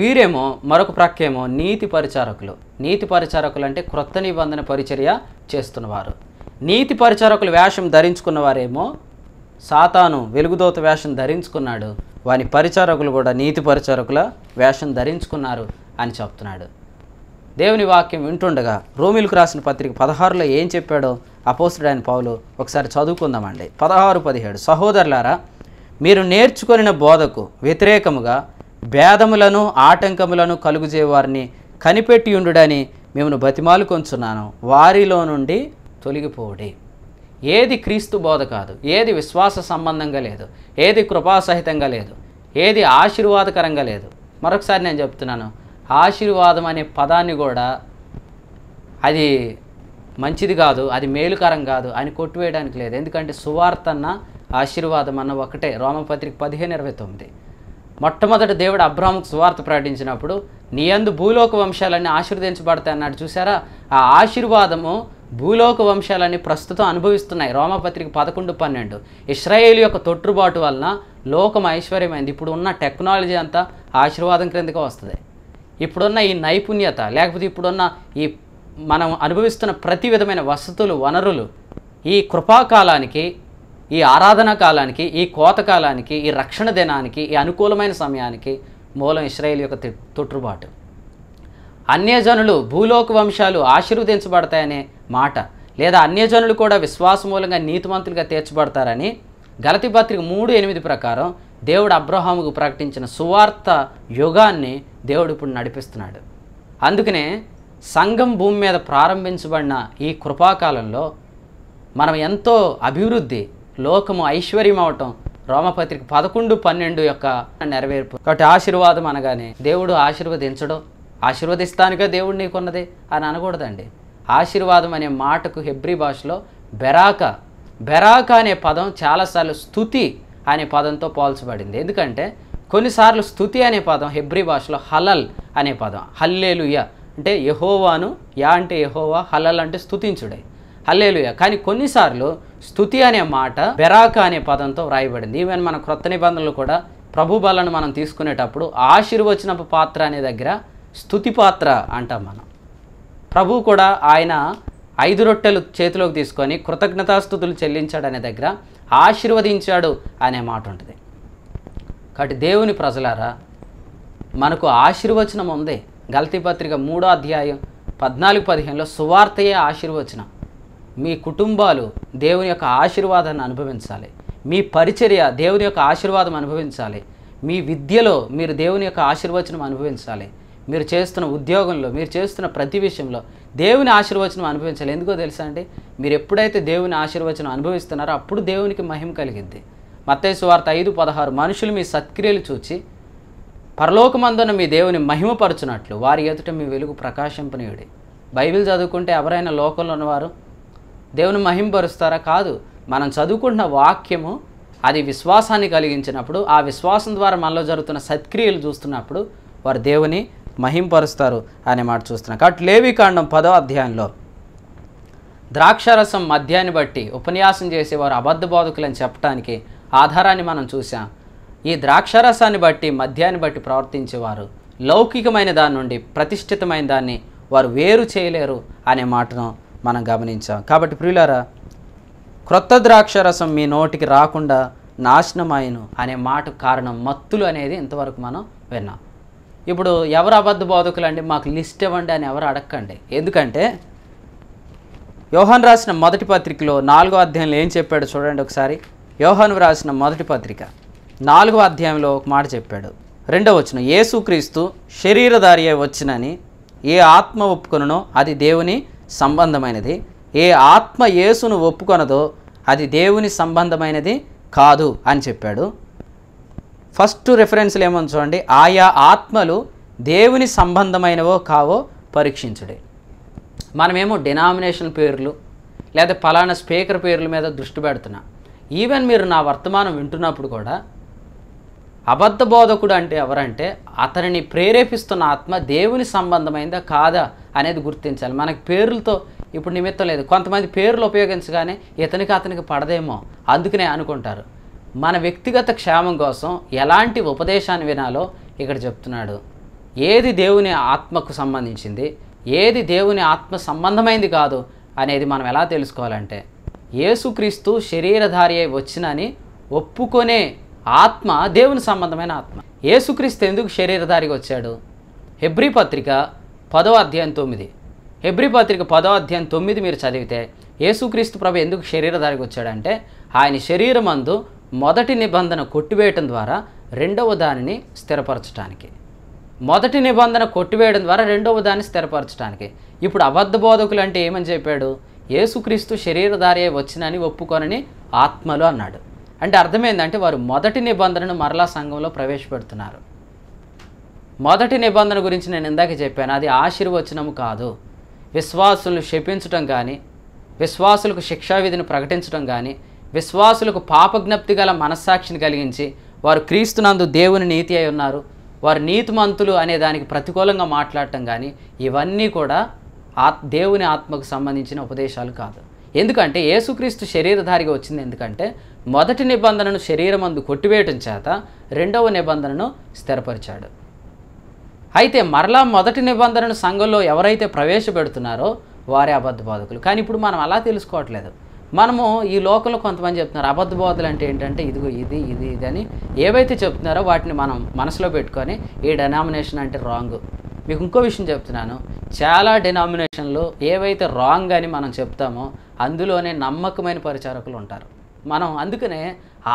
వీరేమో మరొక ప్రక్కేమో నీతి పరిచారకులు నీతి పరిచారకులు అంటే క్రొత్త నిబంధన పరిచర్య చేస్తున్నవారు నీతి పరిచారకులు వేషం ధరించుకున్నవారేమో సాతాను వెలుగుదోత వేషం ధరించుకున్నాడు వాని పరిచారకులు కూడా నీతి పరిచారకుల వేషం ధరించుకున్నారు అని చెప్తున్నాడు దేవుని వాక్యం వింటుండగా రోమిలకు రాసిన పత్రిక పదహారులో ఏం చెప్పాడో అపోస్తుడైన పౌలు ఒకసారి చదువుకుందామండి పదహారు పదిహేడు సహోదరులారా మీరు నేర్చుకొనిన బోధకు వ్యతిరేకముగా భేదములను ఆటంకములను కలుగుజేవారిని కనిపెట్టి ఉండుడని మిమ్మను బతిమాలుకొంచున్నాను వారిలో నుండి తొలగిపోడి ఏది క్రీస్తు బోధ కాదు ఏది విశ్వాస సంబంధంగా లేదు ఏది కృపాసహితంగా లేదు ఏది ఆశీర్వాదకరంగా లేదు మరొకసారి నేను చెప్తున్నాను ఆశీర్వాదం అనే పదాన్ని కూడా అది మంచిది కాదు అది మేలుకరం కాదు అని కొట్టివేయడానికి లేదు ఎందుకంటే సువార్త అన్న ఆశీర్వాదం అన్న ఒకటే రోమపత్రిక పదిహేను ఇరవై తొమ్మిది మొట్టమొదటి దేవుడు అబ్రాహ్ముకు సువార్త ప్రకటించినప్పుడు నీ అందు భూలోక వంశాలన్నీ ఆశీర్వదించబడతాయి అన్నాడు చూసారా ఆ ఆశీర్వాదము భూలోక వంశాలన్నీ ప్రస్తుతం అనుభవిస్తున్నాయి రోమపత్రిక పదకొండు పన్నెండు ఇస్రాయేల్ యొక్క తొట్టుబాటు వలన లోకం ఐశ్వర్యమైంది ఇప్పుడు ఉన్న టెక్నాలజీ అంతా ఆశీర్వాదం క్రిందకి వస్తుంది ఇప్పుడున్న ఈ నైపుణ్యత లేకపోతే ఇప్పుడున్న ఈ మనం అనుభవిస్తున్న ప్రతి విధమైన వసతులు వనరులు ఈ కృపాకాలానికి ఈ ఆరాధన కాలానికి ఈ కోత కాలానికి ఈ రక్షణ దినానికి ఈ అనుకూలమైన సమయానికి మూలం ఇస్రాయేల్ యొక్క తొట్టుబాటు అన్యజనులు భూలోక వంశాలు ఆశీర్వదించబడతాయనే మాట లేదా అన్యజనులు కూడా విశ్వాసమూలంగా నీతిమంతులుగా తీర్చబడతారని గలతి పత్రిక మూడు ఎనిమిది ప్రకారం దేవుడు అబ్రహాముకు ప్రకటించిన సువార్త యుగాన్ని దేవుడు ఇప్పుడు నడిపిస్తున్నాడు అందుకనే సంఘం భూమి మీద ప్రారంభించబడిన ఈ కృపాకాలంలో మనం ఎంతో అభివృద్ధి లోకము ఐశ్వర్యం అవటం రోమపత్రిక పదకొండు పన్నెండు యొక్క నెరవేర్పు కాబట్టి ఆశీర్వాదం అనగానే దేవుడు ఆశీర్వదించడం ఆశీర్వదిస్తానుగా దేవుడు నీకున్నది అని అనకూడదండి ఆశీర్వాదం అనే మాటకు హెబ్రి భాషలో బెరాక బెరాక అనే పదం చాలాసార్లు స్థుతి అనే పదంతో పోల్చబడింది ఎందుకంటే కొన్నిసార్లు స్థుతి అనే పదం హెబ్రి భాషలో హలల్ అనే పదం హల్లేలుయ అంటే యహోవాను యా అంటే యహోవా హలల్ అంటే స్థుతించుడే హల్లేలుయ కానీ కొన్నిసార్లు స్థుతి అనే మాట బెరాక అనే పదంతో వ్రాయబడింది ఈవెన్ మన క్రొత్త నిబంధనలు కూడా ప్రభు బలను మనం తీసుకునేటప్పుడు ఆశీర్వచన పాత్ర అనే దగ్గర స్థుతి పాత్ర అంటాం మనం ప్రభు కూడా ఆయన ఐదు రొట్టెలు చేతిలోకి తీసుకొని కృతజ్ఞతాస్థుతులు చెల్లించాడు అనే దగ్గర ఆశీర్వదించాడు అనే మాట ఉంటుంది కాబట్టి దేవుని ప్రజలారా మనకు ఆశీర్వచనం ఉంది గల్తీ పత్రిక మూడో అధ్యాయం పద్నాలుగు పదిహేనులో సువార్తయే ఆశీర్వచనం మీ కుటుంబాలు దేవుని యొక్క ఆశీర్వాదాన్ని అనుభవించాలి మీ పరిచర్య దేవుని యొక్క ఆశీర్వాదం అనుభవించాలి మీ విద్యలో మీరు దేవుని యొక్క ఆశీర్వచనం అనుభవించాలి మీరు చేస్తున్న ఉద్యోగంలో మీరు చేస్తున్న ప్రతి విషయంలో దేవుని ఆశీర్వచనం అనుభవించాలి ఎందుకో తెలుసా అండి మీరు ఎప్పుడైతే దేవుని ఆశీర్వచనం అనుభవిస్తున్నారో అప్పుడు దేవునికి మహిమ కలిగింది మత్తేసు వార్త ఐదు పదహారు మనుషులు మీ సత్క్రియలు చూచి పరలోకమందున మీ దేవుని మహిమపరచునట్లు వారి ఎదుట మీ వెలుగు ప్రకాశింపనీయుడి బైబిల్ చదువుకుంటే ఎవరైనా లోకంలో ఉన్నవారు దేవుని మహింపరుస్తారా కాదు మనం చదువుకుంటున్న వాక్యము అది విశ్వాసాన్ని కలిగించినప్పుడు ఆ విశ్వాసం ద్వారా మనలో జరుగుతున్న సత్క్రియలు చూస్తున్నప్పుడు వారు దేవుని మహింపరుస్తారు అనే మాట చూస్తున్నాం కాబట్టి లేవికాండం పదో అధ్యాయంలో ద్రాక్షరసం మద్యాన్ని బట్టి ఉపన్యాసం చేసేవారు అబద్ధ అని చెప్పడానికి ఆధారాన్ని మనం చూసాం ఈ ద్రాక్షరసాన్ని బట్టి మద్యాన్ని బట్టి ప్రవర్తించేవారు లౌకికమైన దాని నుండి ప్రతిష్ఠితమైన దాన్ని వారు వేరు చేయలేరు అనే మాటను మనం గమనించాం కాబట్టి ప్రియులారా క్రొత్త ద్రాక్ష రసం మీ నోటికి రాకుండా నాశనమాయను అనే మాట కారణం మత్తులు అనేది ఇంతవరకు మనం విన్నాం ఇప్పుడు ఎవరు అబద్ధ బోధకులు అండి మాకు లిస్ట్ ఇవ్వండి అని ఎవరు అడగండి ఎందుకంటే యోహన్ రాసిన మొదటి పత్రికలో నాలుగో అధ్యాయంలో ఏం చెప్పాడు చూడండి ఒకసారి యోహన్ రాసిన మొదటి పత్రిక నాలుగో అధ్యాయంలో ఒక మాట చెప్పాడు రెండవ వచ్చిన ఏసుక్రీస్తు శరీరధారి వచ్చినని ఏ ఆత్మ ఒప్పుకొనో అది దేవుని సంబంధమైనది ఏ ఆత్మ యేసును ఒప్పుకొనదో అది దేవుని సంబంధమైనది కాదు అని చెప్పాడు ఫస్ట్ రెఫరెన్స్లు ఏమని చూడండి ఆయా ఆత్మలు దేవుని సంబంధమైనవో కావో పరీక్షించుడే మనమేమో డినామినేషన్ పేర్లు లేదా ఫలానా స్పీకర్ పేర్ల మీద దృష్టి పెడుతున్నాం ఈవెన్ మీరు నా వర్తమానం వింటున్నప్పుడు కూడా అబద్ధ బోధకుడు అంటే ఎవరంటే అతనిని ప్రేరేపిస్తున్న ఆత్మ దేవుని సంబంధమైందా కాదా అనేది గుర్తించాలి మనకి పేర్లతో ఇప్పుడు నిమిత్తం లేదు కొంతమంది పేర్లు ఉపయోగించగానే ఇతనికి అతనికి పడదేమో అందుకనే అనుకుంటారు మన వ్యక్తిగత క్షేమం కోసం ఎలాంటి ఉపదేశాన్ని వినాలో ఇక్కడ చెప్తున్నాడు ఏది దేవుని ఆత్మకు సంబంధించింది ఏది దేవుని ఆత్మ సంబంధమైంది కాదు అనేది మనం ఎలా తెలుసుకోవాలంటే యేసుక్రీస్తు శరీరధారి అయి వచ్చినని ఒప్పుకొనే ఆత్మ దేవుని సంబంధమైన ఆత్మ ఏసుక్రీస్తు ఎందుకు శరీరధారిగా వచ్చాడు హెబ్రి పత్రిక పదో అధ్యాయం తొమ్మిది హెబ్రి పత్రిక పదో అధ్యాయం తొమ్మిది మీరు చదివితే యేసుక్రీస్తు ప్రభు ఎందుకు శరీరధారిగా వచ్చాడంటే ఆయన శరీరమందు మొదటి నిబంధన కొట్టివేయటం ద్వారా రెండవ దానిని స్థిరపరచడానికి మొదటి నిబంధన కొట్టివేయడం ద్వారా రెండవ దాన్ని స్థిరపరచడానికి ఇప్పుడు అబద్ధ బోధకులు అంటే ఏమని చెప్పాడు యేసుక్రీస్తు శరీరధారి వచ్చినని ఒప్పుకొనని ఆత్మలు అన్నాడు అంటే అర్థమైందంటే వారు మొదటి నిబంధనను మరలా సంఘంలో ప్రవేశపెడుతున్నారు మొదటి నిబంధన గురించి నేను ఇందాక చెప్పాను అది ఆశీర్వచనము కాదు విశ్వాసులను క్షపించటం కానీ విశ్వాసులకు శిక్షావిధిని ప్రకటించడం కానీ విశ్వాసులకు పాపజ్ఞప్తి గల మనస్సాక్షిని కలిగించి వారు క్రీస్తునందు దేవుని నీతి అయి ఉన్నారు వారు నీతిమంతులు అనే దానికి ప్రతికూలంగా మాట్లాడటం కానీ ఇవన్నీ కూడా ఆత్ దేవుని ఆత్మకు సంబంధించిన ఉపదేశాలు కాదు ఎందుకంటే యేసుక్రీస్తు శరీరధారిగా వచ్చింది ఎందుకంటే మొదటి నిబంధనను శరీరమందు కొట్టివేయటం చేత రెండవ నిబంధనను స్థిరపరిచాడు అయితే మరలా మొదటి నిబంధనను సంఘంలో ఎవరైతే ప్రవేశపెడుతున్నారో వారే అబద్ధ బోధకులు కానీ ఇప్పుడు మనం అలా తెలుసుకోవట్లేదు మనము ఈ లోకంలో కొంతమంది చెప్తున్నారు అబద్ధ బోధలు అంటే ఏంటంటే ఇదిగో ఇది ఇది ఇది అని ఏవైతే చెప్తున్నారో వాటిని మనం మనసులో పెట్టుకొని ఈ డెనామినేషన్ అంటే రాంగ్ మీకు ఇంకో విషయం చెప్తున్నాను చాలా డెనామినేషన్లు ఏవైతే రాంగ్ అని మనం చెప్తామో అందులోనే నమ్మకమైన పరిచారకులు ఉంటారు మనం అందుకనే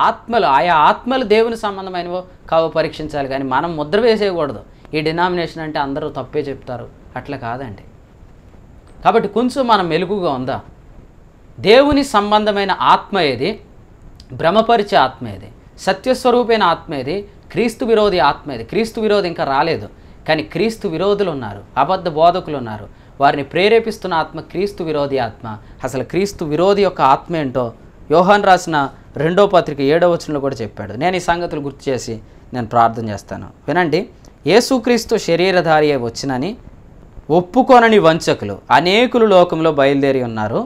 ఆత్మలు ఆయా ఆత్మలు దేవుని సంబంధమైనవో కావు పరీక్షించాలి కానీ మనం ముద్ర వేసేయకూడదు ఈ డినామినేషన్ అంటే అందరూ తప్పే చెప్తారు అట్లా కాదండి కాబట్టి కొంచెం మనం మెలుగుగా ఉందా దేవుని సంబంధమైన ఆత్మ ఏది భ్రమపరిచే ఆత్మ ఏది సత్యస్వరూపైన ఆత్మ ఏది క్రీస్తు విరోధి ఆత్మ ఏది క్రీస్తు విరోధి ఇంకా రాలేదు కానీ క్రీస్తు విరోధులు ఉన్నారు అబద్ధ బోధకులు ఉన్నారు వారిని ప్రేరేపిస్తున్న ఆత్మ క్రీస్తు విరోధి ఆత్మ అసలు క్రీస్తు విరోధి యొక్క ఆత్మ ఏంటో యోహాన్ రాసిన రెండో పత్రిక ఏడో వచనంలో కూడా చెప్పాడు నేను ఈ సంగతులు గుర్తు చేసి నేను ప్రార్థన చేస్తాను వినండి ఏసుక్రీస్తు శరీరధారి వచ్చినని ఒప్పుకోనని వంచకులు అనేకులు లోకంలో బయలుదేరి ఉన్నారు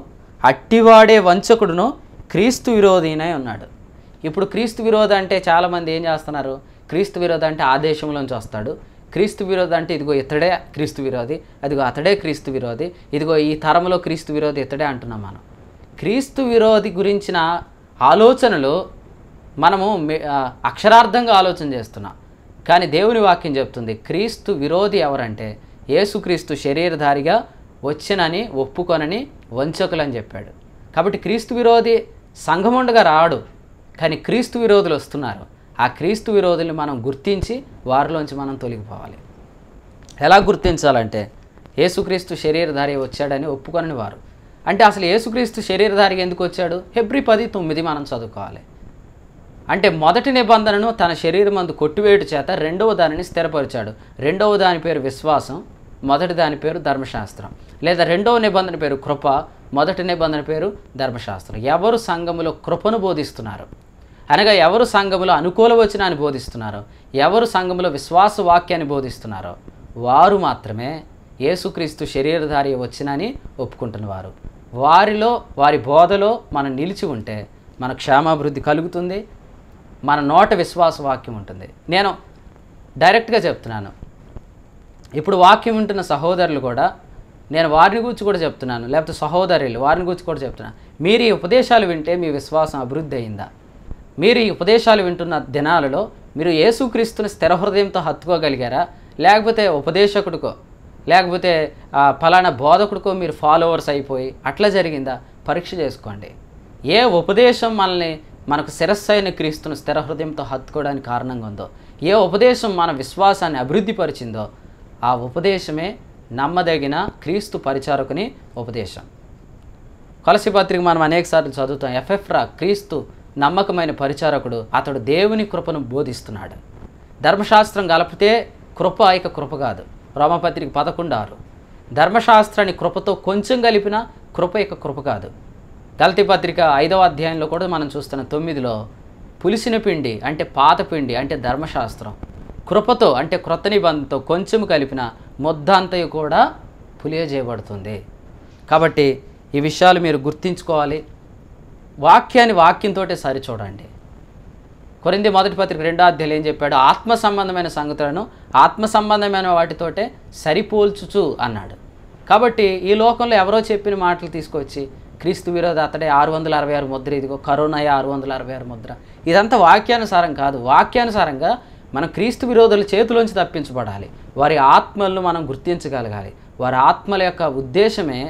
అట్టివాడే వంచకుడును క్రీస్తు విరోధినే ఉన్నాడు ఇప్పుడు క్రీస్తు విరోధ అంటే చాలామంది ఏం చేస్తున్నారు క్రీస్తు విరోధ అంటే ఆదేశంలోంచి వస్తాడు క్రీస్తు విరోధ అంటే ఇదిగో ఇతడే క్రీస్తు విరోధి అదిగో అతడే క్రీస్తు విరోధి ఇదిగో ఈ తరంలో క్రీస్తు విరోధి ఇతడే అంటున్నాం మనం క్రీస్తు విరోధి గురించిన ఆలోచనలు మనము అక్షరార్థంగా ఆలోచన చేస్తున్నాం కానీ దేవుని వాక్యం చెప్తుంది క్రీస్తు విరోధి ఎవరంటే యేసుక్రీస్తు శరీరధారిగా వచ్చినని ఒప్పుకొనని వంచకులని చెప్పాడు కాబట్టి క్రీస్తు విరోధి సంఘముండగా రాడు కానీ క్రీస్తు విరోధులు వస్తున్నారు ఆ క్రీస్తు విరోధుల్ని మనం గుర్తించి వారిలోంచి మనం తొలగిపోవాలి ఎలా గుర్తించాలంటే యేసుక్రీస్తు శరీరధారి వచ్చాడని ఒప్పుకొనని వారు అంటే అసలు యేసుక్రీస్తు శరీరధారిగా ఎందుకు వచ్చాడు హెబ్రి పది తొమ్మిది మనం చదువుకోవాలి అంటే మొదటి నిబంధనను తన శరీరం అందు కొట్టివేయట చేత రెండవ దానిని స్థిరపరిచాడు రెండవ దాని పేరు విశ్వాసం మొదటి దాని పేరు ధర్మశాస్త్రం లేదా రెండవ నిబంధన పేరు కృప మొదటి నిబంధన పేరు ధర్మశాస్త్రం ఎవరు సంఘములో కృపను బోధిస్తున్నారు అనగా ఎవరు సంఘములో అనుకూల వచనాన్ని బోధిస్తున్నారో ఎవరు సంఘములో విశ్వాస వాక్యాన్ని బోధిస్తున్నారో వారు మాత్రమే యేసుక్రీస్తు శరీరధారి వచ్చినని ఒప్పుకుంటున్నవారు వారిలో వారి బోధలో మనం నిలిచి ఉంటే మన క్షేమాభివృద్ధి కలుగుతుంది మన నోట విశ్వాస వాక్యం ఉంటుంది నేను డైరెక్ట్గా చెప్తున్నాను ఇప్పుడు వాక్యం వింటున్న సహోదరులు కూడా నేను వారిని గురించి కూడా చెప్తున్నాను లేకపోతే సహోదరులు వారిని గురించి కూడా చెప్తున్నాను మీరు ఈ ఉపదేశాలు వింటే మీ విశ్వాసం అభివృద్ధి అయిందా మీరు ఈ ఉపదేశాలు వింటున్న దినాలలో మీరు యేసుక్రీస్తుని స్థిర హృదయంతో హత్తుకోగలిగారా లేకపోతే ఉపదేశకుడికో లేకపోతే ఫలానా బోధకుడికో మీరు ఫాలోవర్స్ అయిపోయి అట్లా జరిగిందా పరీక్ష చేసుకోండి ఏ ఉపదేశం మనల్ని మనకు శిరస్సైన క్రీస్తును స్థిర హృదయంతో హత్తుకోవడానికి కారణంగా ఉందో ఏ ఉపదేశం మన విశ్వాసాన్ని అభివృద్ధిపరిచిందో ఆ ఉపదేశమే నమ్మదగిన క్రీస్తు పరిచారకుని ఉపదేశం కలసి పత్రిక మనం అనేకసార్లు చదువుతాం ఎఫ్ఎఫ్రా క్రీస్తు నమ్మకమైన పరిచారకుడు అతడు దేవుని కృపను బోధిస్తున్నాడు ధర్మశాస్త్రం గలపితే కృప ఇక కృప కాదు రోమపత్రిక పదకొండు ఆరు ధర్మశాస్త్రాన్ని కృపతో కొంచెం కలిపిన కృప యొక్క కృప కాదు దళిత పత్రిక ఐదవ అధ్యాయంలో కూడా మనం చూస్తున్న తొమ్మిదిలో పులిసిన పిండి అంటే పాత పిండి అంటే ధర్మశాస్త్రం కృపతో అంటే క్రొత్త నిబంధనతో కొంచెం కలిపిన ముద్ద అంతయు కూడా పులియజేయబడుతుంది కాబట్టి ఈ విషయాలు మీరు గుర్తించుకోవాలి వాక్యాన్ని వాక్యంతో సరిచూడండి కొరింది మొదటి పత్రిక రెండో అధ్యాయులు ఏం చెప్పాడు ఆత్మ సంబంధమైన సంగతులను ఆత్మ సంబంధమైన వాటితోటే సరిపోల్చుచు అన్నాడు కాబట్టి ఈ లోకంలో ఎవరో చెప్పిన మాటలు తీసుకొచ్చి క్రీస్తు విరోధ అతడే ఆరు వందల అరవై ఆరు ముద్ర ఇదిగో కరోనా ఆరు వందల అరవై ఆరు ముద్ర ఇదంతా వాక్యానుసారం కాదు వాక్యానుసారంగా మనం క్రీస్తు విరోధుల చేతిలోంచి తప్పించబడాలి వారి ఆత్మలను మనం గుర్తించగలగాలి వారి ఆత్మల యొక్క ఉద్దేశమే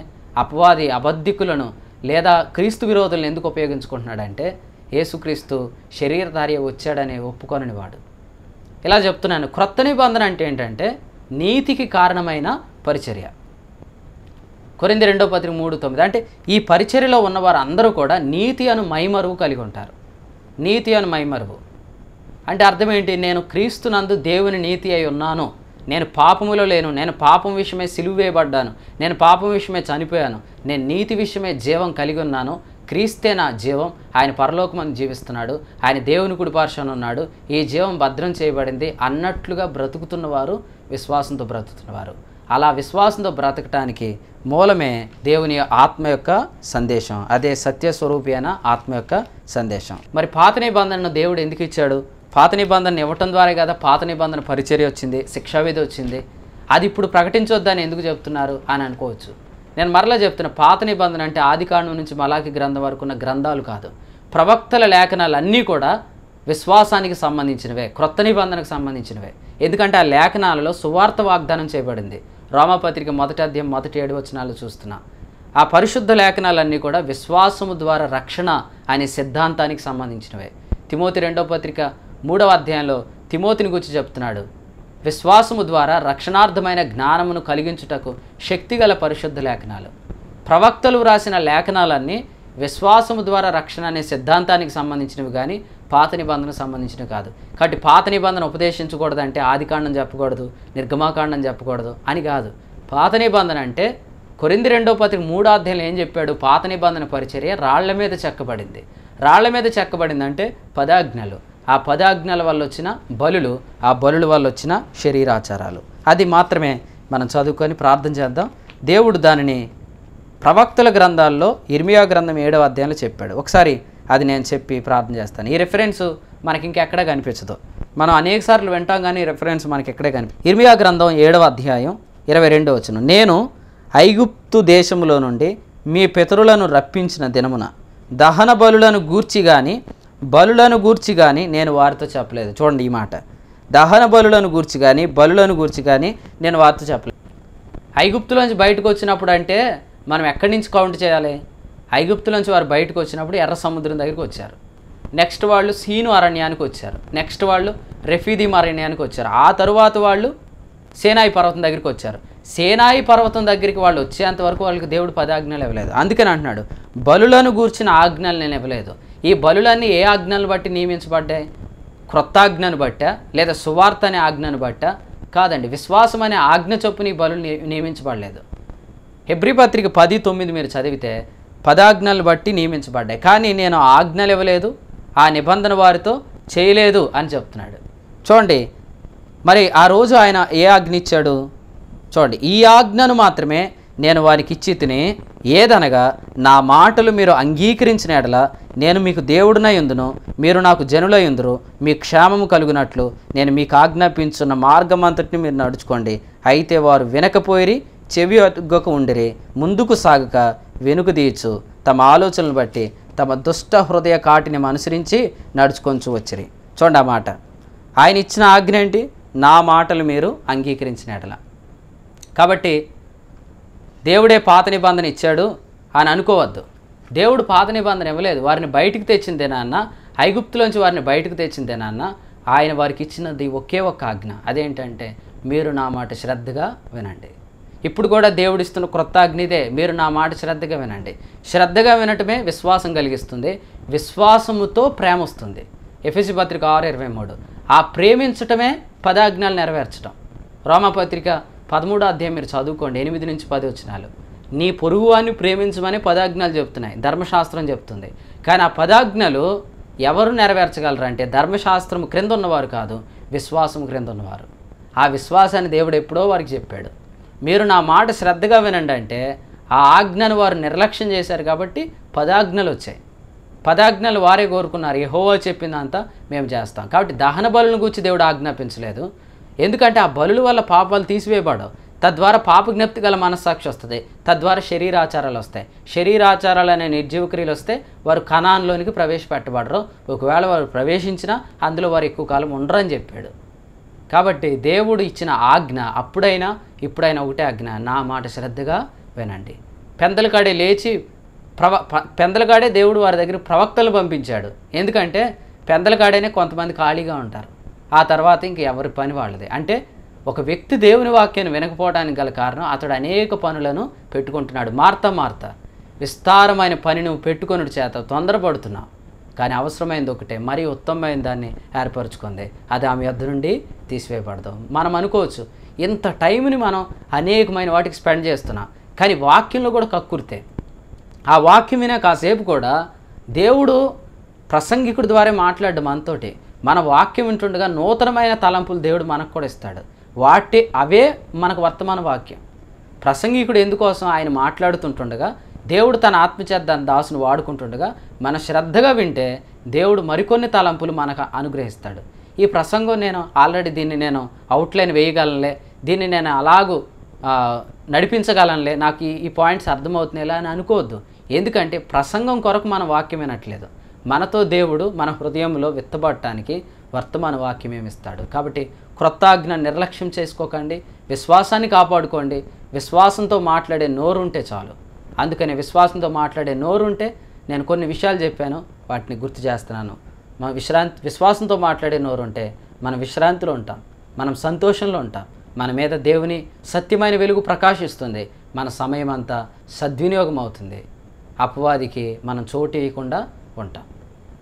అపవాది అబద్ధికులను లేదా క్రీస్తు విరోధులను ఎందుకు ఉపయోగించుకుంటున్నాడంటే యేసుక్రీస్తు శరీరధార్య వచ్చాడని ఒప్పుకొనని వాడు ఇలా చెప్తున్నాను క్రొత్త నిబంధన అంటే ఏంటంటే నీతికి కారణమైన పరిచర్య కొరింది రెండో పత్రిక మూడు తొమ్మిది అంటే ఈ పరిచర్యలో ఉన్నవారు అందరూ కూడా నీతి అను మైమరువు కలిగి ఉంటారు నీతి అను మైమరువు అంటే అర్థం ఏంటి నేను క్రీస్తునందు దేవుని నీతి అయి ఉన్నాను నేను పాపములో లేను నేను పాపం విషయమే సిలువేయబడ్డాను నేను పాపం విషయమే చనిపోయాను నేను నీతి విషయమే జీవం కలిగి ఉన్నాను క్రీస్తే నా జీవం ఆయన పరలోకమని జీవిస్తున్నాడు ఆయన దేవుని కుడిపార్శ్వన ఉన్నాడు ఈ జీవం భద్రం చేయబడింది అన్నట్లుగా బ్రతుకుతున్నవారు విశ్వాసంతో బ్రతుకుతున్నవారు అలా విశ్వాసంతో బ్రతకటానికి మూలమే దేవుని ఆత్మ యొక్క సందేశం అదే సత్యస్వరూపి అయిన ఆత్మ యొక్క సందేశం మరి పాత నిబంధనను దేవుడు ఎందుకు ఇచ్చాడు పాత నిబంధన ఇవ్వటం ద్వారా కదా పాత నిబంధన పరిచర్య వచ్చింది శిక్షావిధి వచ్చింది అది ఇప్పుడు ప్రకటించొద్దని ఎందుకు చెప్తున్నారు అని అనుకోవచ్చు నేను మరలా చెప్తున్నా పాత నిబంధన అంటే ఆదికాండం నుంచి మలాకి గ్రంథం వరకు ఉన్న గ్రంథాలు కాదు ప్రవక్తల లేఖనాలన్నీ కూడా విశ్వాసానికి సంబంధించినవే క్రొత్త నిబంధనకు సంబంధించినవే ఎందుకంటే ఆ లేఖనాలలో సువార్త వాగ్దానం చేయబడింది రోమపత్రిక మొదటి అధ్యాయం మొదటి ఏడు వచనాలు చూస్తున్నా ఆ పరిశుద్ధ లేఖనాలన్నీ కూడా విశ్వాసము ద్వారా రక్షణ అనే సిద్ధాంతానికి సంబంధించినవే తిమోతి రెండో పత్రిక మూడవ అధ్యాయంలో తిమోతిని గురించి చెప్తున్నాడు విశ్వాసము ద్వారా రక్షణార్థమైన జ్ఞానమును కలిగించుటకు శక్తిగల పరిశుద్ధ లేఖనాలు ప్రవక్తలు రాసిన లేఖనాలన్నీ విశ్వాసము ద్వారా రక్షణ అనే సిద్ధాంతానికి సంబంధించినవి కానీ పాత నిబంధనకు సంబంధించినవి కాదు కాబట్టి పాత నిబంధన ఉపదేశించకూడదంటే ఆదికాండం చెప్పకూడదు నిర్గమాకాండం చెప్పకూడదు అని కాదు పాత నిబంధన అంటే కొరింది రెండో పత్రిక మూడో అధ్యాయులు ఏం చెప్పాడు పాత నిబంధన పరిచర్య రాళ్ల మీద చెక్కబడింది రాళ్ల మీద చెక్కబడిందంటే పదాజ్ఞలు ఆ పదాజ్ఞల వల్ల వచ్చిన బలులు ఆ బలుల వల్ల వచ్చిన శరీరాచారాలు అది మాత్రమే మనం చదువుకొని ప్రార్థన చేద్దాం దేవుడు దానిని ప్రవక్తల గ్రంథాల్లో ఇర్మియా గ్రంథం ఏడవ అధ్యాయంలో చెప్పాడు ఒకసారి అది నేను చెప్పి ప్రార్థన చేస్తాను ఈ రెఫరెన్స్ మనకి ఇంకెక్కడ కనిపించదు మనం అనేక సార్లు వింటాం కానీ రెఫరెన్స్ మనకి ఎక్కడే కనిపి ఇర్మియా గ్రంథం ఏడవ అధ్యాయం ఇరవై రెండవ వచ్చిన నేను ఐగుప్తు దేశంలో నుండి మీ పితరులను రప్పించిన దినమున దహన బలులను గూర్చి కానీ బలులను గూర్చి కానీ నేను వారితో చెప్పలేదు చూడండి ఈ మాట దహన బలులను గూర్చి కానీ బలులను గూర్చి కానీ నేను వారితో చెప్పలేదు ఐగుప్తులోంచి బయటకు వచ్చినప్పుడు అంటే మనం ఎక్కడి నుంచి కౌంట్ చేయాలి ఐగుప్తులోంచి వారు బయటకు వచ్చినప్పుడు ఎర్ర సముద్రం దగ్గరికి వచ్చారు నెక్స్ట్ వాళ్ళు సీను అరణ్యానికి వచ్చారు నెక్స్ట్ వాళ్ళు రెఫీదీమ్ అరణ్యానికి వచ్చారు ఆ తరువాత వాళ్ళు సేనాయి పర్వతం దగ్గరికి వచ్చారు సేనాయి పర్వతం దగ్గరికి వాళ్ళు వచ్చేంత వరకు వాళ్ళకి దేవుడు పదాజ్ఞలు ఇవ్వలేదు అందుకని అంటున్నాడు బలులను గూర్చిన ఆజ్ఞలు నేను ఇవ్వలేదు ఈ బలులన్నీ ఏ ఆజ్ఞలను బట్టి నియమించబడ్డాయి క్రొత్తాజ్ఞను బట్ట లేదా సువార్త అనే ఆజ్ఞను బట్ట కాదండి విశ్వాసం అనే ఆజ్ఞ చొప్పున ఈ బలు నియమించబడలేదు హెబ్రి పత్రిక పది తొమ్మిది మీరు చదివితే పదాజ్ఞలు బట్టి నియమించబడ్డాయి కానీ నేను ఆజ్ఞలు ఇవ్వలేదు ఆ నిబంధన వారితో చేయలేదు అని చెప్తున్నాడు చూడండి మరి ఆ రోజు ఆయన ఏ ఆజ్ఞ ఇచ్చాడు చూడండి ఈ ఆజ్ఞను మాత్రమే నేను వారికి ఇచ్చి తిని ఏదనగా నా మాటలు మీరు అంగీకరించిన ఎడల నేను మీకు దేవుడినయుందును మీరు నాకు జనులయుందురు మీ క్షేమము కలుగునట్లు నేను మీకు ఆజ్ఞాపించున్న మార్గం అంతటిని మీరు నడుచుకోండి అయితే వారు వినకపోయిరి చెవి అగ్గక ఉండిరి ముందుకు సాగక వెనుకు తీయచ్చు తమ ఆలోచనలు బట్టి తమ దుష్ట హృదయ కాటిని అనుసరించి నడుచుకొంచు వచ్చిరి చూడండి ఆ మాట ఆయన ఇచ్చిన ఆజ్ఞ ఏంటి నా మాటలు మీరు ఎడల కాబట్టి దేవుడే పాత నిబంధన ఇచ్చాడు అని అనుకోవద్దు దేవుడు పాత నిబంధన ఇవ్వలేదు వారిని బయటికి తెచ్చిందేనా నాన్న ఐగుప్తులోంచి వారిని బయటకు తెచ్చిందేనా నాన్న ఆయన వారికి ఇచ్చినది ఒకే ఒక్క ఆజ్ఞ అదేంటంటే మీరు నా మాట శ్రద్ధగా వినండి ఇప్పుడు కూడా దేవుడిస్తున్న క్రొత్త అగ్నిదే మీరు నా మాట శ్రద్ధగా వినండి శ్రద్ధగా వినటమే విశ్వాసం కలిగిస్తుంది విశ్వాసముతో ప్రేమ వస్తుంది ఎఫ్ఎసి పత్రిక ఆరు ఇరవై మూడు ఆ ప్రేమించటమే పదాజ్ఞాలు నెరవేర్చడం రోమపత్రిక పదమూడో అధ్యాయం మీరు చదువుకోండి ఎనిమిది నుంచి పది వచ్చినాలు నీ పొరుగువాన్ని ప్రేమించమని పదాజ్ఞలు చెప్తున్నాయి ధర్మశాస్త్రం చెప్తుంది కానీ ఆ పదాజ్ఞలు ఎవరు నెరవేర్చగలరు అంటే ధర్మశాస్త్రం క్రింద ఉన్నవారు కాదు విశ్వాసం క్రింద ఉన్నవారు ఆ విశ్వాసాన్ని దేవుడు ఎప్పుడో వారికి చెప్పాడు మీరు నా మాట శ్రద్ధగా వినండి అంటే ఆ ఆజ్ఞను వారు నిర్లక్ష్యం చేశారు కాబట్టి పదాజ్ఞలు వచ్చాయి పదాజ్ఞలు వారే కోరుకున్నారు యహోవా చెప్పిందంతా మేము చేస్తాం కాబట్టి దహన బలును గురించి దేవుడు ఆజ్ఞాపించలేదు ఎందుకంటే ఆ బలుల వల్ల పాపాలు తీసివేయబడవు తద్వారా పాప జ్ఞప్తి గల మనస్సాక్షి వస్తుంది తద్వారా శరీరాచారాలు వస్తాయి శరీరాచారాలు అనే నిర్జీవ క్రియలు వస్తే వారు కణాన్లోనికి ప్రవేశపెట్టబడరు ఒకవేళ వారు ప్రవేశించినా అందులో వారు ఎక్కువ కాలం ఉండరని చెప్పాడు కాబట్టి దేవుడు ఇచ్చిన ఆజ్ఞ అప్పుడైనా ఇప్పుడైనా ఒకటే ఆజ్ఞ నా మాట శ్రద్ధగా వినండి పెందలకాడే లేచి ప్రవ పెందలకాడే దేవుడు వారి దగ్గర ప్రవక్తలు పంపించాడు ఎందుకంటే పెందలకాడేనే కొంతమంది ఖాళీగా ఉంటారు ఆ తర్వాత ఇంక ఎవరి పని వాళ్ళది అంటే ఒక వ్యక్తి దేవుని వాక్యాన్ని వినకపోవడానికి గల కారణం అతడు అనేక పనులను పెట్టుకుంటున్నాడు మార్త మార్త విస్తారమైన పని నువ్వు పెట్టుకుని చేత తొందరపడుతున్నావు కానీ అవసరమైనది ఒకటే మరీ ఉత్తమమైన దాన్ని ఏర్పరచుకుంది అది ఆమె యొద్ నుండి తీసివేయబడదాం మనం అనుకోవచ్చు ఇంత టైంని మనం అనేకమైన వాటికి స్పెండ్ చేస్తున్నాం కానీ వాక్యంలో కూడా కక్కుర్తే ఆ వాక్యమైన కాసేపు కూడా దేవుడు ప్రసంగికుడి ద్వారా మాట్లాడడం మనతోటి మన వాక్యం వింటుండగా నూతనమైన తలంపులు దేవుడు మనకు కూడా ఇస్తాడు వాటి అవే మనకు వర్తమాన వాక్యం ప్రసంగికుడు ఎందుకోసం ఆయన మాట్లాడుతుంటుండగా దేవుడు తన ఆత్మచేత దాని దాసును వాడుకుంటుండగా మన శ్రద్ధగా వింటే దేవుడు మరికొన్ని తలంపులు మనకు అనుగ్రహిస్తాడు ఈ ప్రసంగం నేను ఆల్రెడీ దీన్ని నేను అవుట్లైన్ వేయగలనులే దీన్ని నేను అలాగూ నడిపించగలనులే నాకు ఈ పాయింట్స్ అర్థమవుతున్నాయి అని అనుకోవద్దు ఎందుకంటే ప్రసంగం కొరకు మనం వాక్యం వినట్లేదు మనతో దేవుడు మన హృదయంలో విత్తబడటానికి వర్తమాన వాక్యం ఏమిస్తాడు కాబట్టి క్రొత్తాజ్ఞ నిర్లక్ష్యం చేసుకోకండి విశ్వాసాన్ని కాపాడుకోండి విశ్వాసంతో మాట్లాడే నోరు ఉంటే చాలు అందుకని విశ్వాసంతో మాట్లాడే నోరు ఉంటే నేను కొన్ని విషయాలు చెప్పాను వాటిని గుర్తు చేస్తున్నాను మన విశ్రాంతి విశ్వాసంతో మాట్లాడే నోరు ఉంటే మనం విశ్రాంతిలో ఉంటాం మనం సంతోషంలో ఉంటాం మన మీద దేవుని సత్యమైన వెలుగు ప్రకాశిస్తుంది మన సమయం అంతా సద్వినియోగం అవుతుంది అపవాదికి మనం చోటు ఇవ్వకుండా ఉంటాం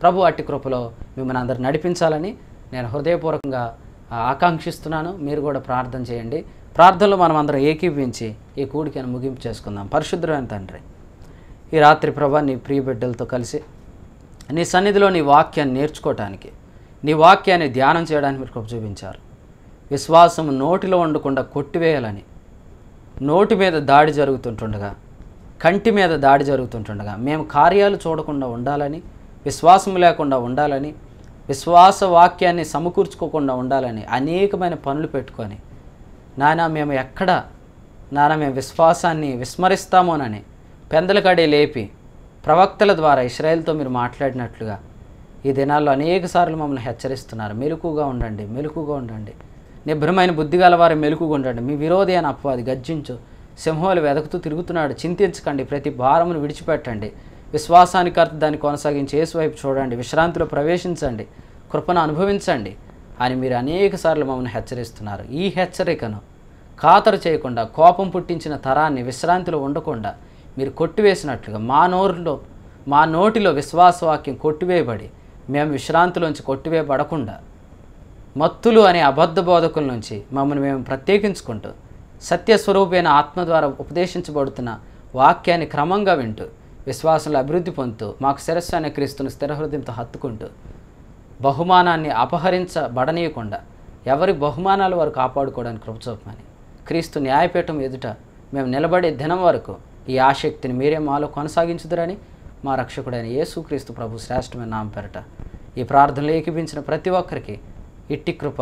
ప్రభు అట్టి కృపలో మిమ్మల్ని అందరు నడిపించాలని నేను హృదయపూర్వకంగా ఆకాంక్షిస్తున్నాను మీరు కూడా ప్రార్థన చేయండి ప్రార్థనలు మనం అందరం ఏకీభవించి ఈ కూడికను ముగింపు చేసుకుందాం పరిశుద్ధమైన తండ్రి ఈ రాత్రి ప్రభ నీ ప్రియ బిడ్డలతో కలిసి నీ సన్నిధిలో నీ వాక్యాన్ని నేర్చుకోవటానికి నీ వాక్యాన్ని ధ్యానం చేయడానికి మీరు కృప చూపించారు విశ్వాసం నోటిలో ఉండకుండా కొట్టివేయాలని నోటి మీద దాడి జరుగుతుంటుండగా కంటి మీద దాడి జరుగుతుంటుండగా మేము కార్యాలు చూడకుండా ఉండాలని విశ్వాసం లేకుండా ఉండాలని విశ్వాస వాక్యాన్ని సమకూర్చుకోకుండా ఉండాలని అనేకమైన పనులు పెట్టుకొని నానా మేము ఎక్కడ నానా మేము విశ్వాసాన్ని విస్మరిస్తామోనని పెందలకడి లేపి ప్రవక్తల ద్వారా ఇస్రాయల్తో మీరు మాట్లాడినట్లుగా ఈ దినాల్లో అనేక సార్లు మమ్మల్ని హెచ్చరిస్తున్నారు మెలుకుగా ఉండండి మెలుకుగా ఉండండి నిభ్రమైన బుద్ధి గలవారు మెలుకుగా ఉండండి మీ విరోధి అని అప్పు అది గర్జించు సింహాలు వెదకుతూ తిరుగుతున్నాడు చింతించకండి ప్రతి భారమును విడిచిపెట్టండి విశ్వాసానికి అర్థ దాన్ని కొనసాగించి యేసు వైపు చూడండి విశ్రాంతిలో ప్రవేశించండి కృపను అనుభవించండి అని మీరు అనేక సార్లు మమ్మల్ని హెచ్చరిస్తున్నారు ఈ హెచ్చరికను ఖాతరు చేయకుండా కోపం పుట్టించిన తరాన్ని విశ్రాంతిలో ఉండకుండా మీరు కొట్టివేసినట్లుగా మా నోరులో మా నోటిలో విశ్వాసవాక్యం కొట్టివేయబడి మేము విశ్రాంతిలోంచి కొట్టివేయబడకుండా మత్తులు అనే అబద్ధ బోధకుల నుంచి మమ్మల్ని మేము ప్రత్యేకించుకుంటూ సత్యస్వరూపైన ఆత్మ ద్వారా ఉపదేశించబడుతున్న వాక్యాన్ని క్రమంగా వింటూ విశ్వాసంలో అభివృద్ధి పొందుతూ మాకు శిరస్సు అనే క్రీస్తుని స్థిరహృదయంతో హత్తుకుంటూ బహుమానాన్ని అపహరించబడనీయకుండా ఎవరి బహుమానాలు వారు కాపాడుకోవడానికి కృపచూపమని క్రీస్తు న్యాయపీఠం ఎదుట మేము నిలబడే దినం వరకు ఈ ఆసక్తిని మీరే మాలో కొనసాగించుదురని మా రక్షకుడైన యేసుక్రీస్తు ప్రభు శ్రేష్టమైన నామ పెరట ఈ ప్రార్థనలు ఏకీపించిన ప్రతి ఒక్కరికి ఇట్టి కృప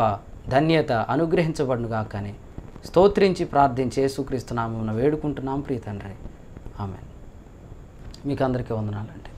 ధన్యత అనుగ్రహించబడును కానీ స్తోత్రించి ప్రార్థించి యేసుక్రీస్తు నామం వేడుకుంటున్నాం ప్రీతండ్రి ఆమెను మీకు అందరికీ వందనాలండి